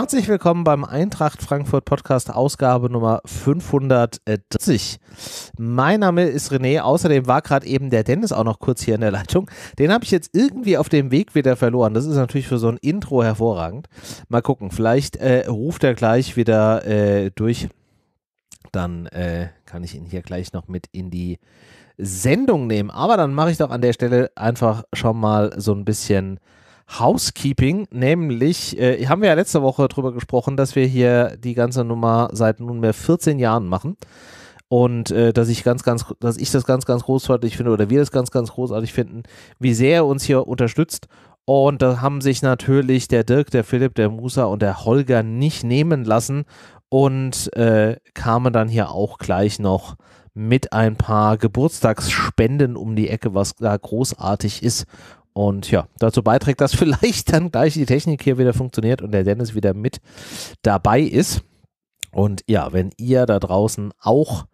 Herzlich willkommen beim Eintracht Frankfurt Podcast Ausgabe Nummer 530. Mein Name ist René, außerdem war gerade eben der Dennis auch noch kurz hier in der Leitung. Den habe ich jetzt irgendwie auf dem Weg wieder verloren. Das ist natürlich für so ein Intro hervorragend. Mal gucken, vielleicht äh, ruft er gleich wieder äh, durch. Dann äh, kann ich ihn hier gleich noch mit in die Sendung nehmen. Aber dann mache ich doch an der Stelle einfach schon mal so ein bisschen Housekeeping, nämlich äh, haben wir ja letzte Woche darüber gesprochen, dass wir hier die ganze Nummer seit nunmehr 14 Jahren machen und äh, dass ich ganz, ganz, dass ich das ganz, ganz großartig finde oder wir das ganz, ganz großartig finden, wie sehr er uns hier unterstützt. Und da haben sich natürlich der Dirk, der Philipp, der Musa und der Holger nicht nehmen lassen und äh, kamen dann hier auch gleich noch mit ein paar Geburtstagsspenden um die Ecke, was da großartig ist. Und ja, dazu beiträgt, dass vielleicht dann gleich die Technik hier wieder funktioniert und der Dennis wieder mit dabei ist. Und ja, wenn ihr da draußen auch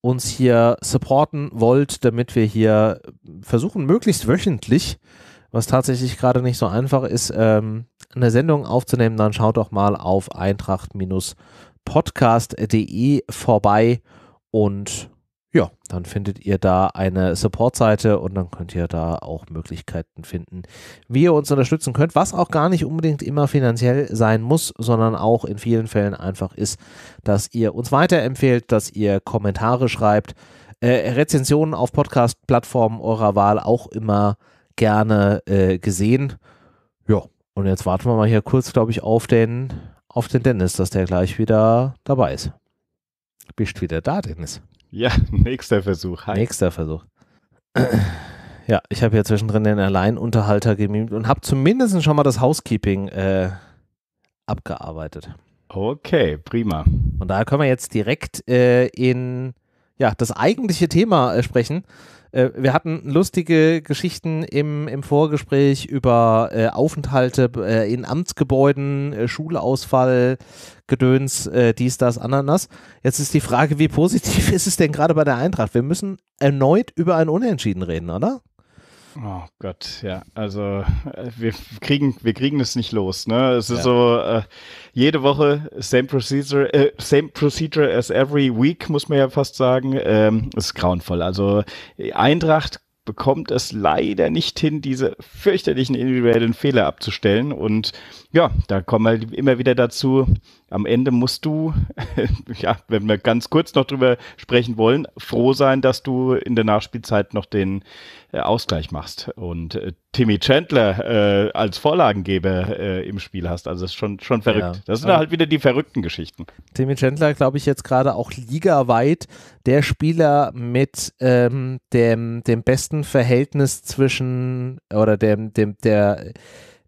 uns hier supporten wollt, damit wir hier versuchen, möglichst wöchentlich, was tatsächlich gerade nicht so einfach ist, ähm, eine Sendung aufzunehmen, dann schaut doch mal auf eintracht-podcast.de vorbei und ja, dann findet ihr da eine Support-Seite und dann könnt ihr da auch Möglichkeiten finden, wie ihr uns unterstützen könnt, was auch gar nicht unbedingt immer finanziell sein muss, sondern auch in vielen Fällen einfach ist, dass ihr uns weiterempfehlt, dass ihr Kommentare schreibt, äh, Rezensionen auf Podcast-Plattformen eurer Wahl auch immer gerne äh, gesehen. Ja, und jetzt warten wir mal hier kurz, glaube ich, auf den, auf den Dennis, dass der gleich wieder dabei ist. Bist wieder da, Dennis. Ja, nächster Versuch. Hi. Nächster Versuch. Ja, ich habe ja zwischendrin den Alleinunterhalter gemimt und habe zumindest schon mal das Housekeeping äh, abgearbeitet. Okay, prima. Und daher können wir jetzt direkt äh, in ja, das eigentliche Thema äh, sprechen. Äh, wir hatten lustige Geschichten im, im Vorgespräch über äh, Aufenthalte äh, in Amtsgebäuden, äh, Schulausfall, Gedöns, äh, dies, das, Ananas. Jetzt ist die Frage, wie positiv ist es denn gerade bei der Eintracht? Wir müssen erneut über ein Unentschieden reden, oder? Oh Gott, ja. Also äh, wir kriegen, wir kriegen es nicht los. Ne? Es ist ja. so äh, jede Woche same procedure, äh, same procedure as every week, muss man ja fast sagen. Ähm, ist grauenvoll. Also Eintracht bekommt es leider nicht hin, diese fürchterlichen individuellen Fehler abzustellen. Und ja, da kommen wir immer wieder dazu. Am Ende musst du, ja, wenn wir ganz kurz noch drüber sprechen wollen, froh sein, dass du in der Nachspielzeit noch den äh, Ausgleich machst und äh, Timmy Chandler äh, als Vorlagengeber im Spiel hast. Also das ist schon, schon verrückt. Ja. Das sind ja. halt wieder die verrückten Geschichten. Timmy Chandler, glaube ich, jetzt gerade auch ligaweit der Spieler mit ähm, dem, dem besten Verhältnis zwischen oder dem, dem, der,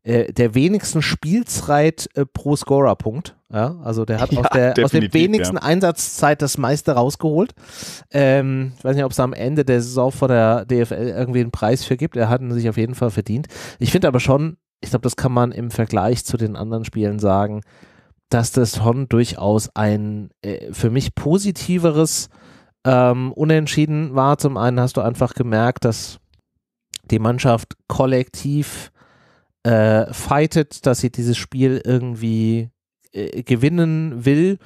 äh, der wenigsten Spielzeit äh, pro Scorer-Punkt. Ja, also der hat ja, aus, der, aus der wenigsten ja. Einsatzzeit das meiste rausgeholt. Ähm, ich weiß nicht, ob es am Ende der Saison vor der DFL irgendwie einen Preis für gibt. Er hat ihn sich auf jeden Fall verdient. Ich finde aber schon, ich glaube, das kann man im Vergleich zu den anderen Spielen sagen, dass das schon durchaus ein äh, für mich positiveres ähm, Unentschieden war. Zum einen hast du einfach gemerkt, dass die Mannschaft kollektiv äh, fightet, dass sie dieses Spiel irgendwie äh, gewinnen will.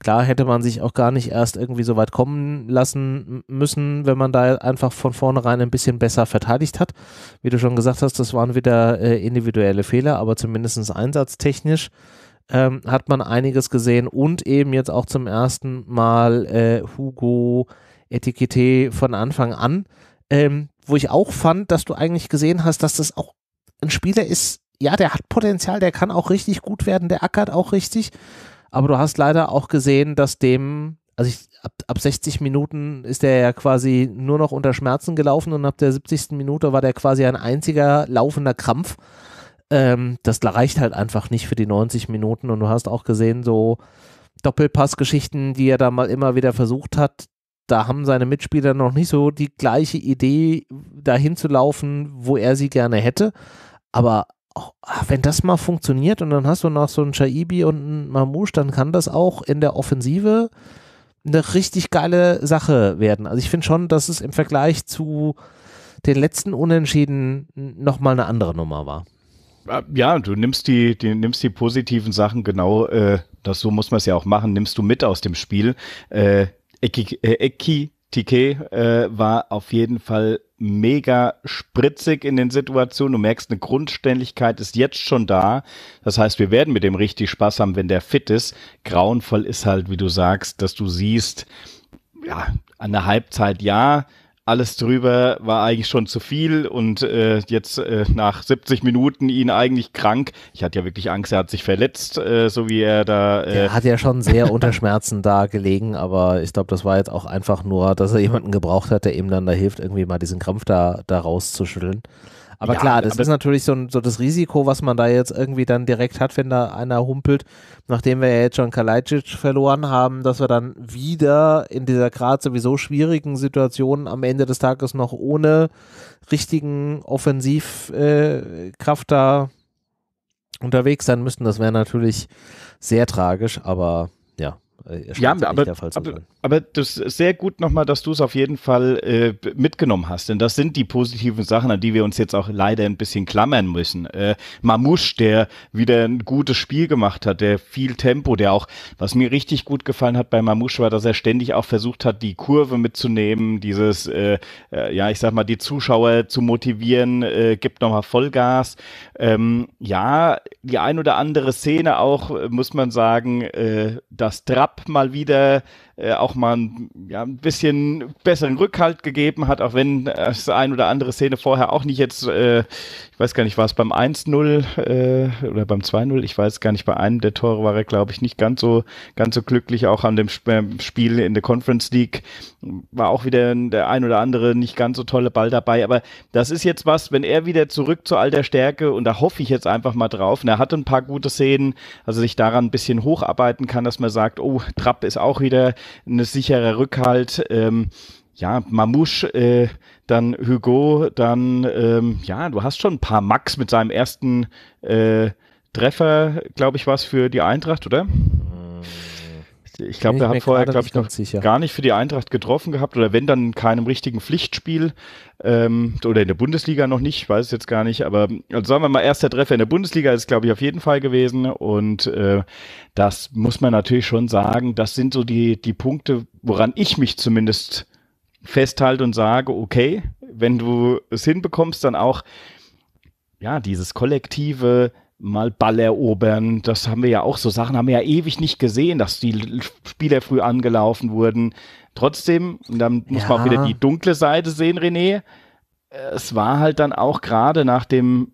Klar hätte man sich auch gar nicht erst irgendwie so weit kommen lassen müssen, wenn man da einfach von vornherein ein bisschen besser verteidigt hat. Wie du schon gesagt hast, das waren wieder äh, individuelle Fehler, aber zumindest einsatztechnisch ähm, hat man einiges gesehen und eben jetzt auch zum ersten Mal äh, Hugo Etikette von Anfang an, ähm, wo ich auch fand, dass du eigentlich gesehen hast, dass das auch ein Spieler ist, ja, der hat Potenzial, der kann auch richtig gut werden, der ackert auch richtig. Aber du hast leider auch gesehen, dass dem, also ich, ab, ab 60 Minuten ist der ja quasi nur noch unter Schmerzen gelaufen und ab der 70. Minute war der quasi ein einziger laufender Krampf. Ähm, das reicht halt einfach nicht für die 90 Minuten und du hast auch gesehen, so Doppelpassgeschichten, die er da mal immer wieder versucht hat, da haben seine Mitspieler noch nicht so die gleiche Idee, dahin zu laufen, wo er sie gerne hätte. Aber Ah, wenn das mal funktioniert und dann hast du noch so einen Shaibi und einen Mamouche, dann kann das auch in der Offensive eine richtig geile Sache werden. Also ich finde schon, dass es im Vergleich zu den letzten Unentschieden nochmal eine andere Nummer war. Ah, ja, du nimmst die, die, nimmst die positiven Sachen genau, äh, das, so muss man es ja auch machen, nimmst du mit aus dem Spiel. Äh, Eki, äh, Eki Tike äh, war auf jeden Fall mega spritzig in den Situationen. Du merkst, eine Grundständigkeit ist jetzt schon da. Das heißt, wir werden mit dem richtig Spaß haben, wenn der fit ist. Grauenvoll ist halt, wie du sagst, dass du siehst, ja, an der Halbzeit ja, alles drüber war eigentlich schon zu viel und äh, jetzt äh, nach 70 Minuten ihn eigentlich krank. Ich hatte ja wirklich Angst, er hat sich verletzt, äh, so wie er da. Äh, er hat ja schon sehr unter Schmerzen da gelegen, aber ich glaube, das war jetzt auch einfach nur, dass er jemanden gebraucht hat, der ihm dann da hilft, irgendwie mal diesen Krampf da, da rauszuschütteln. Aber ja, klar, das aber ist natürlich so, ein, so, das Risiko, was man da jetzt irgendwie dann direkt hat, wenn da einer humpelt, nachdem wir ja jetzt schon Kalajdzic verloren haben, dass wir dann wieder in dieser gerade sowieso schwierigen Situation am Ende des Tages noch ohne richtigen Offensivkraft äh, da unterwegs sein müssten. Das wäre natürlich sehr tragisch, aber ja. Äh, ja, aber, aber, aber, das ist sehr gut nochmal, dass du es auf jeden Fall äh, mitgenommen hast, denn das sind die positiven Sachen, an die wir uns jetzt auch leider ein bisschen klammern müssen. Äh, Mamusch, der wieder ein gutes Spiel gemacht hat, der viel Tempo, der auch, was mir richtig gut gefallen hat bei Mamusch, war, dass er ständig auch versucht hat, die Kurve mitzunehmen, dieses, äh, äh, ja, ich sag mal, die Zuschauer zu motivieren, äh, gibt nochmal Vollgas. Ähm, ja, die ein oder andere Szene auch, äh, muss man sagen, das Trapp mal wieder äh, auch mal ein, ja, ein bisschen besseren Rückhalt gegeben hat, auch wenn das ein oder andere Szene vorher auch nicht jetzt, äh, ich weiß gar nicht, war es beim 1-0 äh, oder beim 2-0, ich weiß gar nicht, bei einem der Tore war er, glaube ich, nicht ganz so, ganz so glücklich, auch an dem ähm, Spiel in der Conference League war auch wieder der ein oder andere nicht ganz so tolle Ball dabei, aber das ist jetzt was, wenn er wieder zurück zu alter Stärke und da hoffe ich jetzt einfach mal drauf, und ne, er hatte ein paar gute Szenen, also sich daran ein bisschen hocharbeiten kann, dass man sagt, oh, Trapp ist auch wieder ein ne sicherer Rückhalt. Ähm, ja, Mamouche, äh, dann Hugo, dann, ähm, ja, du hast schon ein paar Max mit seinem ersten äh, Treffer, glaube ich, was für die Eintracht, oder? ich glaube, er hat vorher, glaube ich, noch sicher. gar nicht für die Eintracht getroffen gehabt oder wenn dann in keinem richtigen Pflichtspiel ähm, oder in der Bundesliga noch nicht, ich weiß es jetzt gar nicht, aber also sagen wir mal, erster Treffer in der Bundesliga ist, glaube ich, auf jeden Fall gewesen und äh, das muss man natürlich schon sagen, das sind so die, die Punkte, woran ich mich zumindest festhalte und sage, okay, wenn du es hinbekommst, dann auch ja, dieses kollektive mal Ball erobern. Das haben wir ja auch so Sachen, haben wir ja ewig nicht gesehen, dass die Spieler früh angelaufen wurden. Trotzdem, und dann muss ja. man auch wieder die dunkle Seite sehen, René. Es war halt dann auch gerade nach dem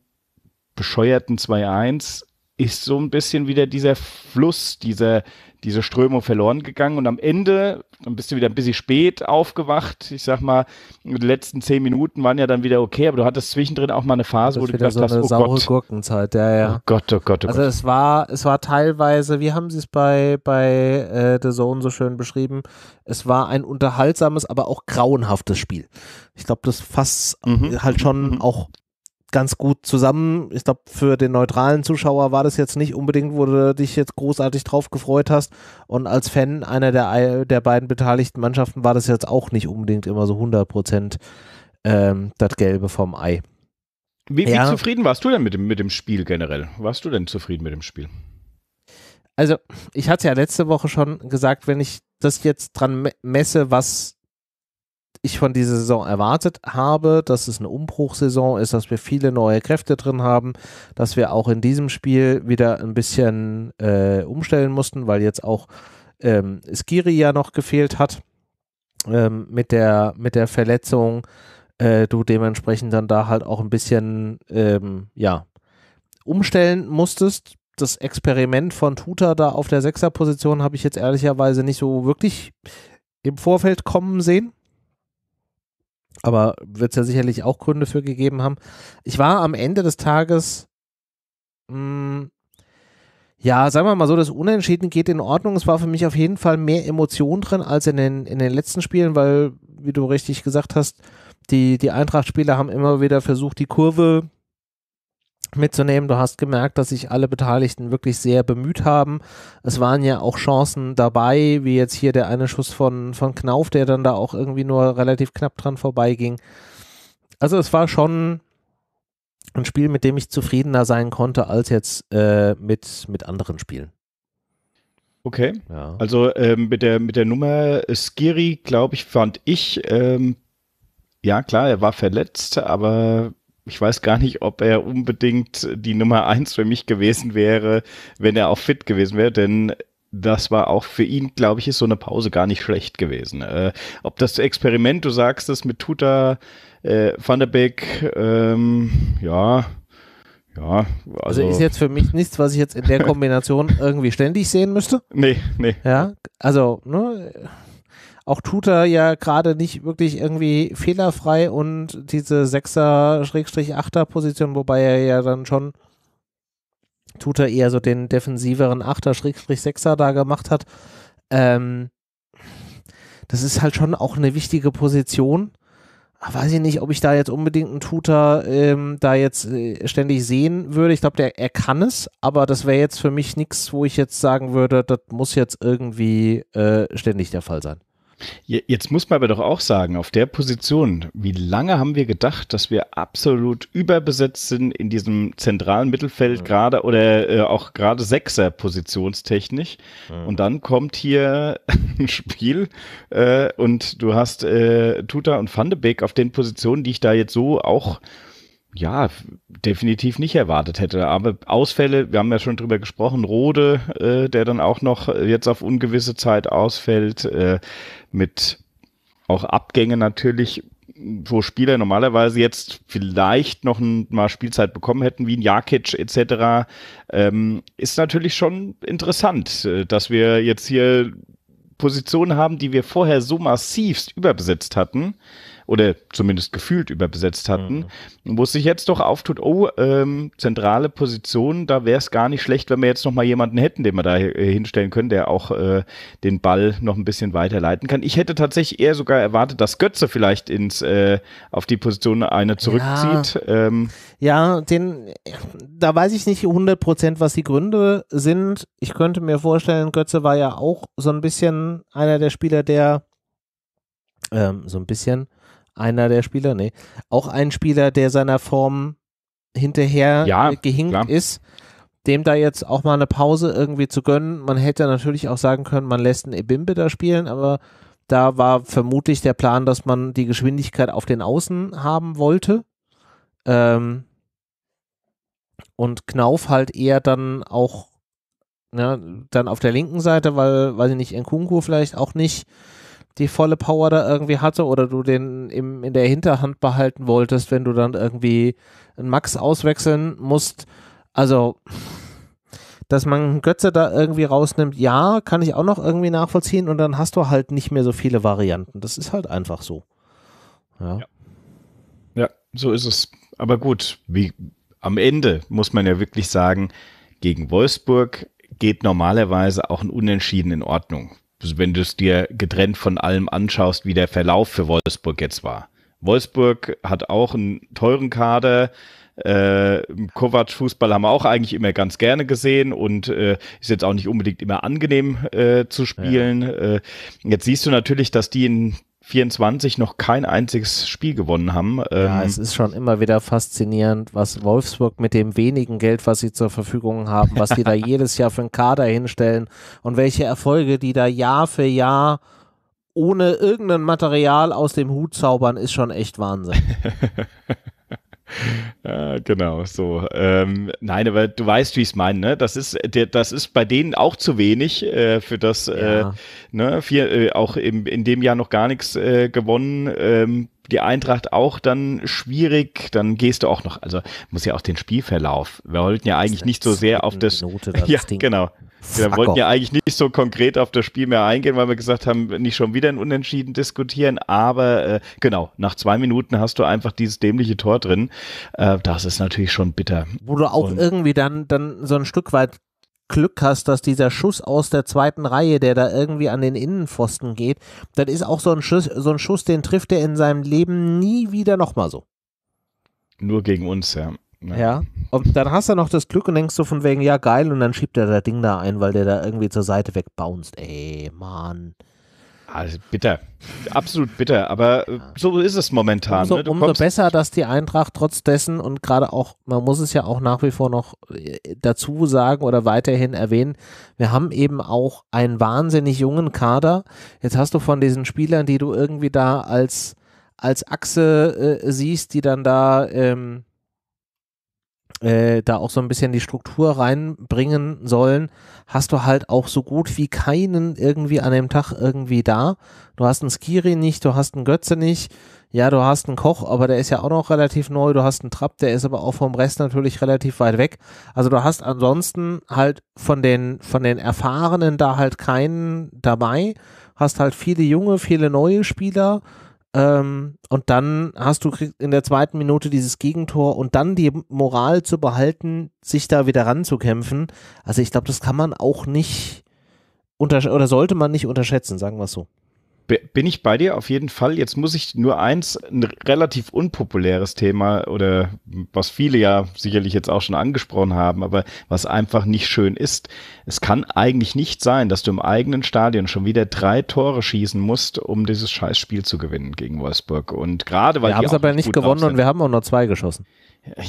bescheuerten 2-1 ist so ein bisschen wieder dieser Fluss, diese, diese Strömung verloren gegangen und am Ende ein bisschen wieder ein bisschen spät aufgewacht. Ich sag mal, die letzten zehn Minuten waren ja dann wieder okay, aber du hattest zwischendrin auch mal eine Phase, wo du gedacht so hast, oh saure Gott. Gurkenzeit, ja, ja. Oh Gott, oh Gott, oh also Gott. Also es war, es war teilweise, wie haben sie es bei, bei äh, The Zone so schön beschrieben, es war ein unterhaltsames, aber auch grauenhaftes Spiel. Ich glaube, das fasst mhm. halt schon mhm. auch ganz gut zusammen. Ich glaube, für den neutralen Zuschauer war das jetzt nicht unbedingt, wo du dich jetzt großartig drauf gefreut hast. Und als Fan einer der, der beiden beteiligten Mannschaften war das jetzt auch nicht unbedingt immer so 100 Prozent ähm, das Gelbe vom Ei. Wie, ja. wie, zufrieden warst du denn mit dem, mit dem Spiel generell? Warst du denn zufrieden mit dem Spiel? Also, ich hatte ja letzte Woche schon gesagt, wenn ich das jetzt dran messe, was ich von dieser Saison erwartet habe, dass es eine Umbruchsaison ist, dass wir viele neue Kräfte drin haben, dass wir auch in diesem Spiel wieder ein bisschen äh, umstellen mussten, weil jetzt auch ähm, Skiri ja noch gefehlt hat ähm, mit, der, mit der Verletzung. Äh, du dementsprechend dann da halt auch ein bisschen ähm, ja, umstellen musstest. Das Experiment von Tuta da auf der Sechserposition habe ich jetzt ehrlicherweise nicht so wirklich im Vorfeld kommen sehen. Aber wird es ja sicherlich auch Gründe für gegeben haben. Ich war am Ende des Tages, mh, hm, ja, sagen wir mal so, das Unentschieden geht in Ordnung. Es war für mich auf jeden Fall mehr Emotion drin als in den, in den letzten Spielen, weil, wie du richtig gesagt hast, die, die Eintracht-Spieler haben immer wieder versucht, die Kurve mitzunehmen. Du hast gemerkt, dass sich alle Beteiligten wirklich sehr bemüht haben. Es waren ja auch Chancen dabei, wie jetzt hier der eine Schuss von, von Knauf, der dann da auch irgendwie nur relativ knapp dran vorbeiging. Also es war schon ein Spiel, mit dem ich zufriedener sein konnte als jetzt äh, mit, mit anderen Spielen. Okay. Ja. Also ähm, mit, der, mit der Nummer Skiri, glaube ich, fand ich, ähm, ja klar, er war verletzt, aber ich weiß gar nicht, ob er unbedingt die Nummer eins für mich gewesen wäre, wenn er auch fit gewesen wäre, denn das war auch für ihn, glaube ich, ist so eine Pause gar nicht schlecht gewesen. Äh, ob das Experiment, du sagst es mit Tuta, äh, Van der Beek, ähm, ja, ja, also, also, ist jetzt für mich nichts, was ich jetzt in der Kombination irgendwie ständig sehen müsste. Nee, nee. Ja, also, ne, auch Tutor ja gerade nicht wirklich irgendwie fehlerfrei und diese 6er-8er-Position, wobei er ja dann schon Tutor eher so den defensiveren 8er-6er da gemacht hat. Ähm, das ist halt schon auch eine wichtige Position. Ah, weiß ich nicht, ob ich da jetzt unbedingt einen Tutor ähm, da jetzt äh, ständig sehen würde. Ich glaube, der er kann es, aber das wäre jetzt für mich nichts, wo ich jetzt sagen würde, das muss jetzt irgendwie äh, ständig der Fall sein. Jetzt muss man aber doch auch sagen, auf der Position, wie lange haben wir gedacht, dass wir absolut überbesetzt sind in diesem zentralen Mittelfeld ja. gerade oder äh, auch gerade Sechser positionstechnisch. Ja. Und dann kommt hier ein Spiel äh, und du hast äh, Tuta und Van de Beek auf den Positionen, die ich da jetzt so auch ja, definitiv nicht erwartet hätte. Aber Ausfälle, wir haben ja schon drüber gesprochen, Rode, äh, der dann auch noch jetzt auf ungewisse Zeit ausfällt, äh, mit auch Abgänge natürlich, wo Spieler normalerweise jetzt vielleicht noch ein, mal Spielzeit bekommen hätten, wie ein Jakic etc., ähm, ist natürlich schon interessant, äh, dass wir jetzt hier Positionen haben, die wir vorher so massivst überbesetzt hatten oder zumindest gefühlt überbesetzt hatten, mhm. wo es sich jetzt doch auftut, oh, ähm, zentrale Position, da wäre es gar nicht schlecht, wenn wir jetzt nochmal jemanden hätten, den wir da äh, hinstellen können, der auch äh, den Ball noch ein bisschen weiterleiten kann. Ich hätte tatsächlich eher sogar erwartet, dass Götze vielleicht ins äh, auf die Position eine zurückzieht. Ja, ähm, ja den, da weiß ich nicht 100%, was die Gründe sind. Ich könnte mir vorstellen, Götze war ja auch so ein bisschen einer der Spieler, der ähm, so ein bisschen einer der Spieler, nee, auch ein Spieler, der seiner Form hinterher ja, gehinkt klar. ist, dem da jetzt auch mal eine Pause irgendwie zu gönnen. Man hätte natürlich auch sagen können, man lässt einen Ebimbe da spielen, aber da war vermutlich der Plan, dass man die Geschwindigkeit auf den Außen haben wollte. Ähm, und Knauf halt eher dann auch, ne, dann auf der linken Seite, weil, weiß ich nicht, Nkunku vielleicht auch nicht die volle Power da irgendwie hatte oder du den im, in der Hinterhand behalten wolltest, wenn du dann irgendwie einen Max auswechseln musst. Also, dass man Götze da irgendwie rausnimmt, ja, kann ich auch noch irgendwie nachvollziehen und dann hast du halt nicht mehr so viele Varianten. Das ist halt einfach so. Ja. Ja, ja so ist es. Aber gut, wie, am Ende muss man ja wirklich sagen, gegen Wolfsburg geht normalerweise auch ein Unentschieden in Ordnung also wenn du es dir getrennt von allem anschaust, wie der Verlauf für Wolfsburg jetzt war. Wolfsburg hat auch einen teuren Kader. Äh, Kovac-Fußball haben wir auch eigentlich immer ganz gerne gesehen und äh, ist jetzt auch nicht unbedingt immer angenehm äh, zu spielen. Ja. Äh, jetzt siehst du natürlich, dass die in 24 noch kein einziges Spiel gewonnen haben. Ja, ähm, es ist schon immer wieder faszinierend, was Wolfsburg mit dem wenigen Geld, was sie zur Verfügung haben, was die da jedes Jahr für einen Kader hinstellen und welche Erfolge die da Jahr für Jahr ohne irgendein Material aus dem Hut zaubern, ist schon echt Wahnsinn. Ja, äh, genau, so. Ähm, nein, aber du weißt, wie ich es meine. Ne? Das, ist, das ist bei denen auch zu wenig äh, für das, äh, ja. äh, ne? Vier, äh, auch im, in dem Jahr noch gar nichts äh, gewonnen. Ähm, die Eintracht auch dann schwierig, dann gehst du auch noch, also muss ja auch den Spielverlauf. Wir wollten ja eigentlich nicht so sehr auf das, Note, das ja, Ding. genau, wir wollten ja eigentlich nicht so konkret auf das Spiel mehr eingehen, weil wir gesagt haben, nicht schon wieder ein Unentschieden diskutieren. Aber äh, genau, nach zwei Minuten hast du einfach dieses dämliche Tor drin. Äh, das ist natürlich schon bitter. Wo du auch Und irgendwie dann, dann so ein Stück weit Glück hast, dass dieser Schuss aus der zweiten Reihe, der da irgendwie an den Innenpfosten geht, das ist auch so ein Schuss, so ein Schuss den trifft er in seinem Leben nie wieder nochmal so. Nur gegen uns, ja. Ja. ja. Und dann hast du noch das Glück und denkst so von wegen, ja geil, und dann schiebt er das Ding da ein, weil der da irgendwie zur Seite wegbounced. Ey, Mann. Also bitter. Absolut bitter, aber äh, ja. so ist es momentan. Umso, ne? umso besser, dass die Eintracht trotz dessen und gerade auch, man muss es ja auch nach wie vor noch äh, dazu sagen oder weiterhin erwähnen, wir haben eben auch einen wahnsinnig jungen Kader. Jetzt hast du von diesen Spielern, die du irgendwie da als, als Achse äh, siehst, die dann da ähm, äh, da auch so ein bisschen die Struktur reinbringen sollen, hast du halt auch so gut wie keinen irgendwie an dem Tag irgendwie da. Du hast einen Skiri nicht, du hast einen Götze nicht, ja, du hast einen Koch, aber der ist ja auch noch relativ neu, du hast einen Trapp, der ist aber auch vom Rest natürlich relativ weit weg. Also du hast ansonsten halt von den, von den Erfahrenen da halt keinen dabei, hast halt viele junge, viele neue Spieler ähm, und dann hast du in der zweiten Minute dieses Gegentor und dann die Moral zu behalten, sich da wieder ranzukämpfen. Also ich glaube, das kann man auch nicht oder sollte man nicht unterschätzen, sagen wir es so bin ich bei dir auf jeden Fall. Jetzt muss ich nur eins, ein relativ unpopuläres Thema oder was viele ja sicherlich jetzt auch schon angesprochen haben, aber was einfach nicht schön ist. Es kann eigentlich nicht sein, dass du im eigenen Stadion schon wieder drei Tore schießen musst, um dieses Scheißspiel zu gewinnen gegen Wolfsburg. Und gerade weil wir haben es aber nicht gewonnen und wir haben auch nur zwei geschossen.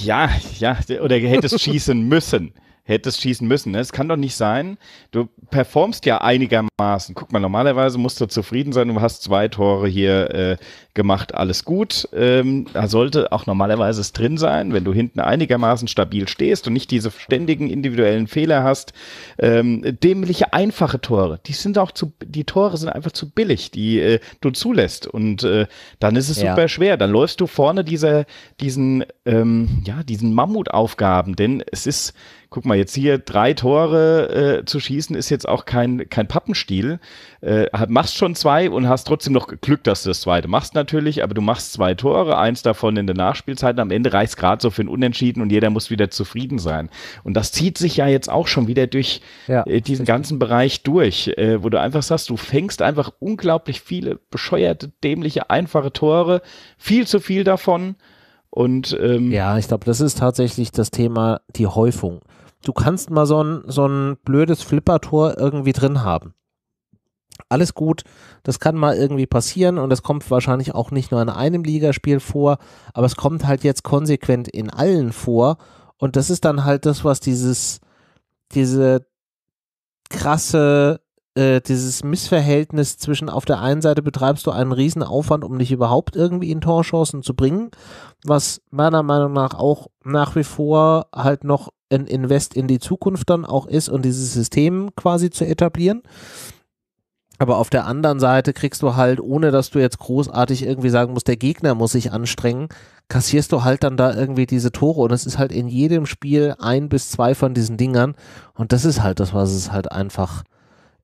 Ja, ja, oder hättest schießen müssen hättest schießen müssen. Ne? Es kann doch nicht sein, du performst ja einigermaßen. Guck mal, normalerweise musst du zufrieden sein, du hast zwei Tore hier äh, gemacht, alles gut. Ähm, da sollte auch normalerweise es drin sein, wenn du hinten einigermaßen stabil stehst und nicht diese ständigen individuellen Fehler hast. Ähm, dämliche, einfache Tore, die sind auch zu, die Tore sind einfach zu billig, die äh, du zulässt. Und äh, dann ist es ja. super schwer. Dann läufst du vorne dieser, diesen, ähm, ja, diesen Mammutaufgaben, denn es ist guck mal, jetzt hier drei Tore äh, zu schießen, ist jetzt auch kein, kein Pappenstiel. Äh, machst schon zwei und hast trotzdem noch Glück, dass du das zweite machst. Na, natürlich, aber du machst zwei Tore, eins davon in der Nachspielzeit. Am Ende reicht es gerade so für ein Unentschieden und jeder muss wieder zufrieden sein. Und das zieht sich ja jetzt auch schon wieder durch ja, äh, diesen ganzen Bereich durch, äh, wo du einfach sagst, du fängst einfach unglaublich viele bescheuerte, dämliche, einfache Tore, viel zu viel davon. Und ähm, ja, ich glaube, das ist tatsächlich das Thema die Häufung. Du kannst mal so ein, so ein blödes Flippertor irgendwie drin haben alles gut, das kann mal irgendwie passieren und das kommt wahrscheinlich auch nicht nur in einem Ligaspiel vor, aber es kommt halt jetzt konsequent in allen vor und das ist dann halt das, was dieses, diese krasse, äh, dieses Missverhältnis zwischen auf der einen Seite betreibst du einen riesen Aufwand, um dich überhaupt irgendwie in Torchancen zu bringen, was meiner Meinung nach auch nach wie vor halt noch ein Invest in die Zukunft dann auch ist und dieses System quasi zu etablieren aber auf der anderen Seite kriegst du halt, ohne dass du jetzt großartig irgendwie sagen musst, der Gegner muss sich anstrengen, kassierst du halt dann da irgendwie diese Tore. Und es ist halt in jedem Spiel ein bis zwei von diesen Dingern. Und das ist halt das, was es halt einfach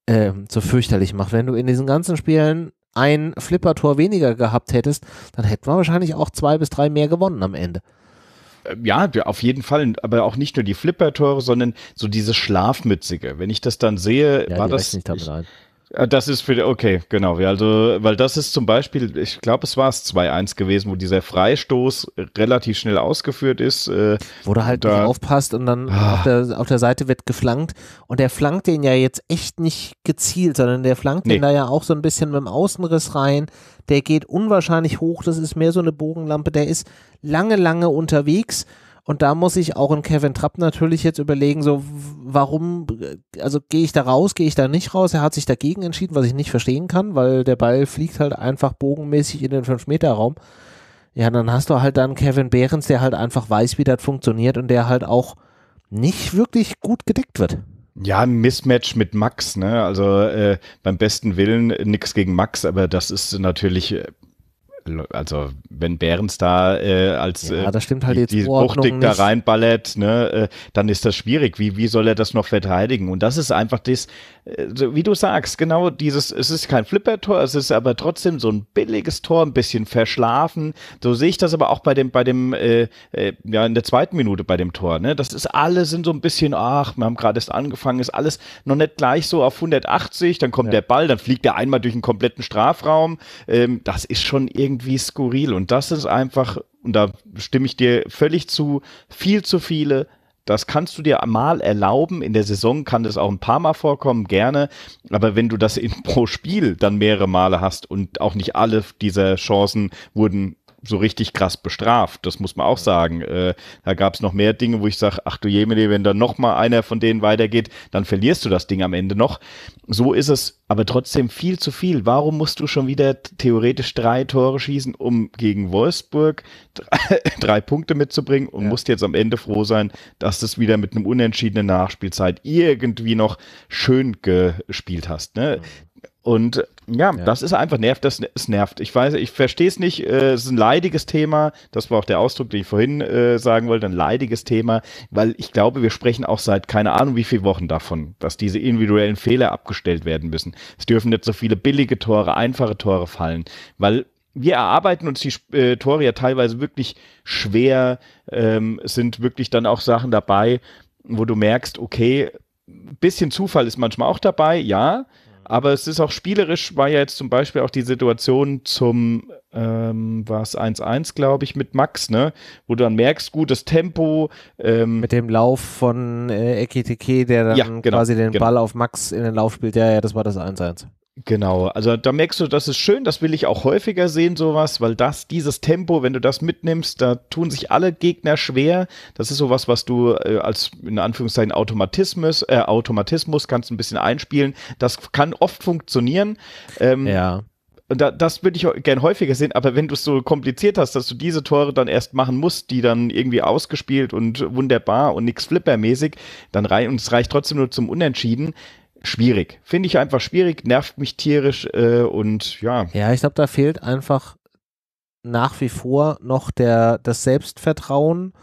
äh, so fürchterlich macht. Wenn du in diesen ganzen Spielen ein Flippertor weniger gehabt hättest, dann hätten wir wahrscheinlich auch zwei bis drei mehr gewonnen am Ende. Ähm, ja, auf jeden Fall, aber auch nicht nur die Flippertore, sondern so dieses Schlafmützige. Wenn ich das dann sehe, ja, war das. Ich, ein. Ah, das ist für, die, okay, genau. Also, weil das ist zum Beispiel, ich glaube, es war es 2-1 gewesen, wo dieser Freistoß relativ schnell ausgeführt ist. Äh, wo du halt da, nicht aufpasst und dann ah. auf, der, auf der Seite wird geflankt. Und der flankt den ja jetzt echt nicht gezielt, sondern der flankt nee. den da ja auch so ein bisschen mit dem Außenriss rein. Der geht unwahrscheinlich hoch. Das ist mehr so eine Bogenlampe. Der ist lange, lange unterwegs. Und da muss ich auch in Kevin Trapp natürlich jetzt überlegen, so warum, äh, also gehe ich da raus, gehe ich da nicht raus? Er hat sich dagegen entschieden, was ich nicht verstehen kann, weil der Ball fliegt halt einfach bogenmäßig in den 5-Meter-Raum. Ja, dann hast du halt dann Kevin Behrens, der halt einfach weiß, wie das funktioniert und der halt auch nicht wirklich gut gedeckt wird. Ja, ein Mismatch mit Max, ne? Also äh, beim besten Willen äh, nichts gegen Max, aber das ist natürlich, äh, also wenn Behrens da äh, als ja, äh, das stimmt halt die, die Buchtig da reinballert, ne, äh, dann ist das schwierig. Wie, wie soll er das noch verteidigen? Und das ist einfach das, äh, wie du sagst, genau dieses, es ist kein Flippertor, es ist aber trotzdem so ein billiges Tor, ein bisschen verschlafen. So sehe ich das aber auch bei dem, bei dem, äh, äh, ja, in der zweiten Minute bei dem Tor. Ne? Das ist alles sind so ein bisschen, ach, wir haben gerade erst angefangen, ist alles noch nicht gleich so auf 180, dann kommt ja. der Ball, dann fliegt er einmal durch den kompletten Strafraum. Ähm, das ist schon irgendwie skurril und das ist einfach, und da stimme ich dir völlig zu, viel zu viele das kannst du dir mal erlauben. In der Saison kann das auch ein paar Mal vorkommen, gerne. Aber wenn du das in, pro Spiel dann mehrere Male hast und auch nicht alle dieser Chancen wurden so richtig krass bestraft. Das muss man auch sagen. Äh, da gab es noch mehr Dinge, wo ich sage, ach du Jemine, wenn da noch mal einer von denen weitergeht, dann verlierst du das Ding am Ende noch. So ist es, aber trotzdem viel zu viel. Warum musst du schon wieder theoretisch drei Tore schießen, um gegen Wolfsburg drei, drei Punkte mitzubringen und ja. musst jetzt am Ende froh sein, dass du es wieder mit einem unentschiedenen Nachspielzeit irgendwie noch schön gespielt hast. Ne? Mhm. Und ja, ja, das ist einfach nervt, das es nervt. Ich weiß, ich verstehe es nicht. Äh, es ist ein leidiges Thema. Das war auch der Ausdruck, den ich vorhin äh, sagen wollte, ein leidiges Thema, weil ich glaube, wir sprechen auch seit keine Ahnung wie viel Wochen davon, dass diese individuellen Fehler abgestellt werden müssen. Es dürfen nicht so viele billige Tore, einfache Tore fallen, weil wir erarbeiten uns die äh, Tore ja teilweise wirklich schwer. Ähm, es sind wirklich dann auch Sachen dabei, wo du merkst, okay, ein bisschen Zufall ist manchmal auch dabei, ja. Aber es ist auch spielerisch, war ja jetzt zum Beispiel auch die Situation zum, ähm, war es 1-1, glaube ich, mit Max, ne? Wo du dann merkst, gutes Tempo. Ähm, mit dem Lauf von äh, Ekitike, der dann ja, genau, quasi den genau. Ball auf Max in den Lauf spielt. Ja, ja, das war das 1-1. Genau, also da merkst du, das ist schön, das will ich auch häufiger sehen, sowas, weil das, dieses Tempo, wenn du das mitnimmst, da tun sich alle Gegner schwer. Das ist sowas, was du äh, als in Anführungszeichen Automatismus, äh, Automatismus kannst ein bisschen einspielen. Das kann oft funktionieren. Ähm, ja. Da, das würde ich gern häufiger sehen, aber wenn du es so kompliziert hast, dass du diese Tore dann erst machen musst, die dann irgendwie ausgespielt und wunderbar und nix flippermäßig, dann rei und es reicht trotzdem nur zum Unentschieden, schwierig. Finde ich einfach schwierig, nervt mich tierisch äh, und ja. Ja, ich glaube, da fehlt einfach nach wie vor noch der, das Selbstvertrauen,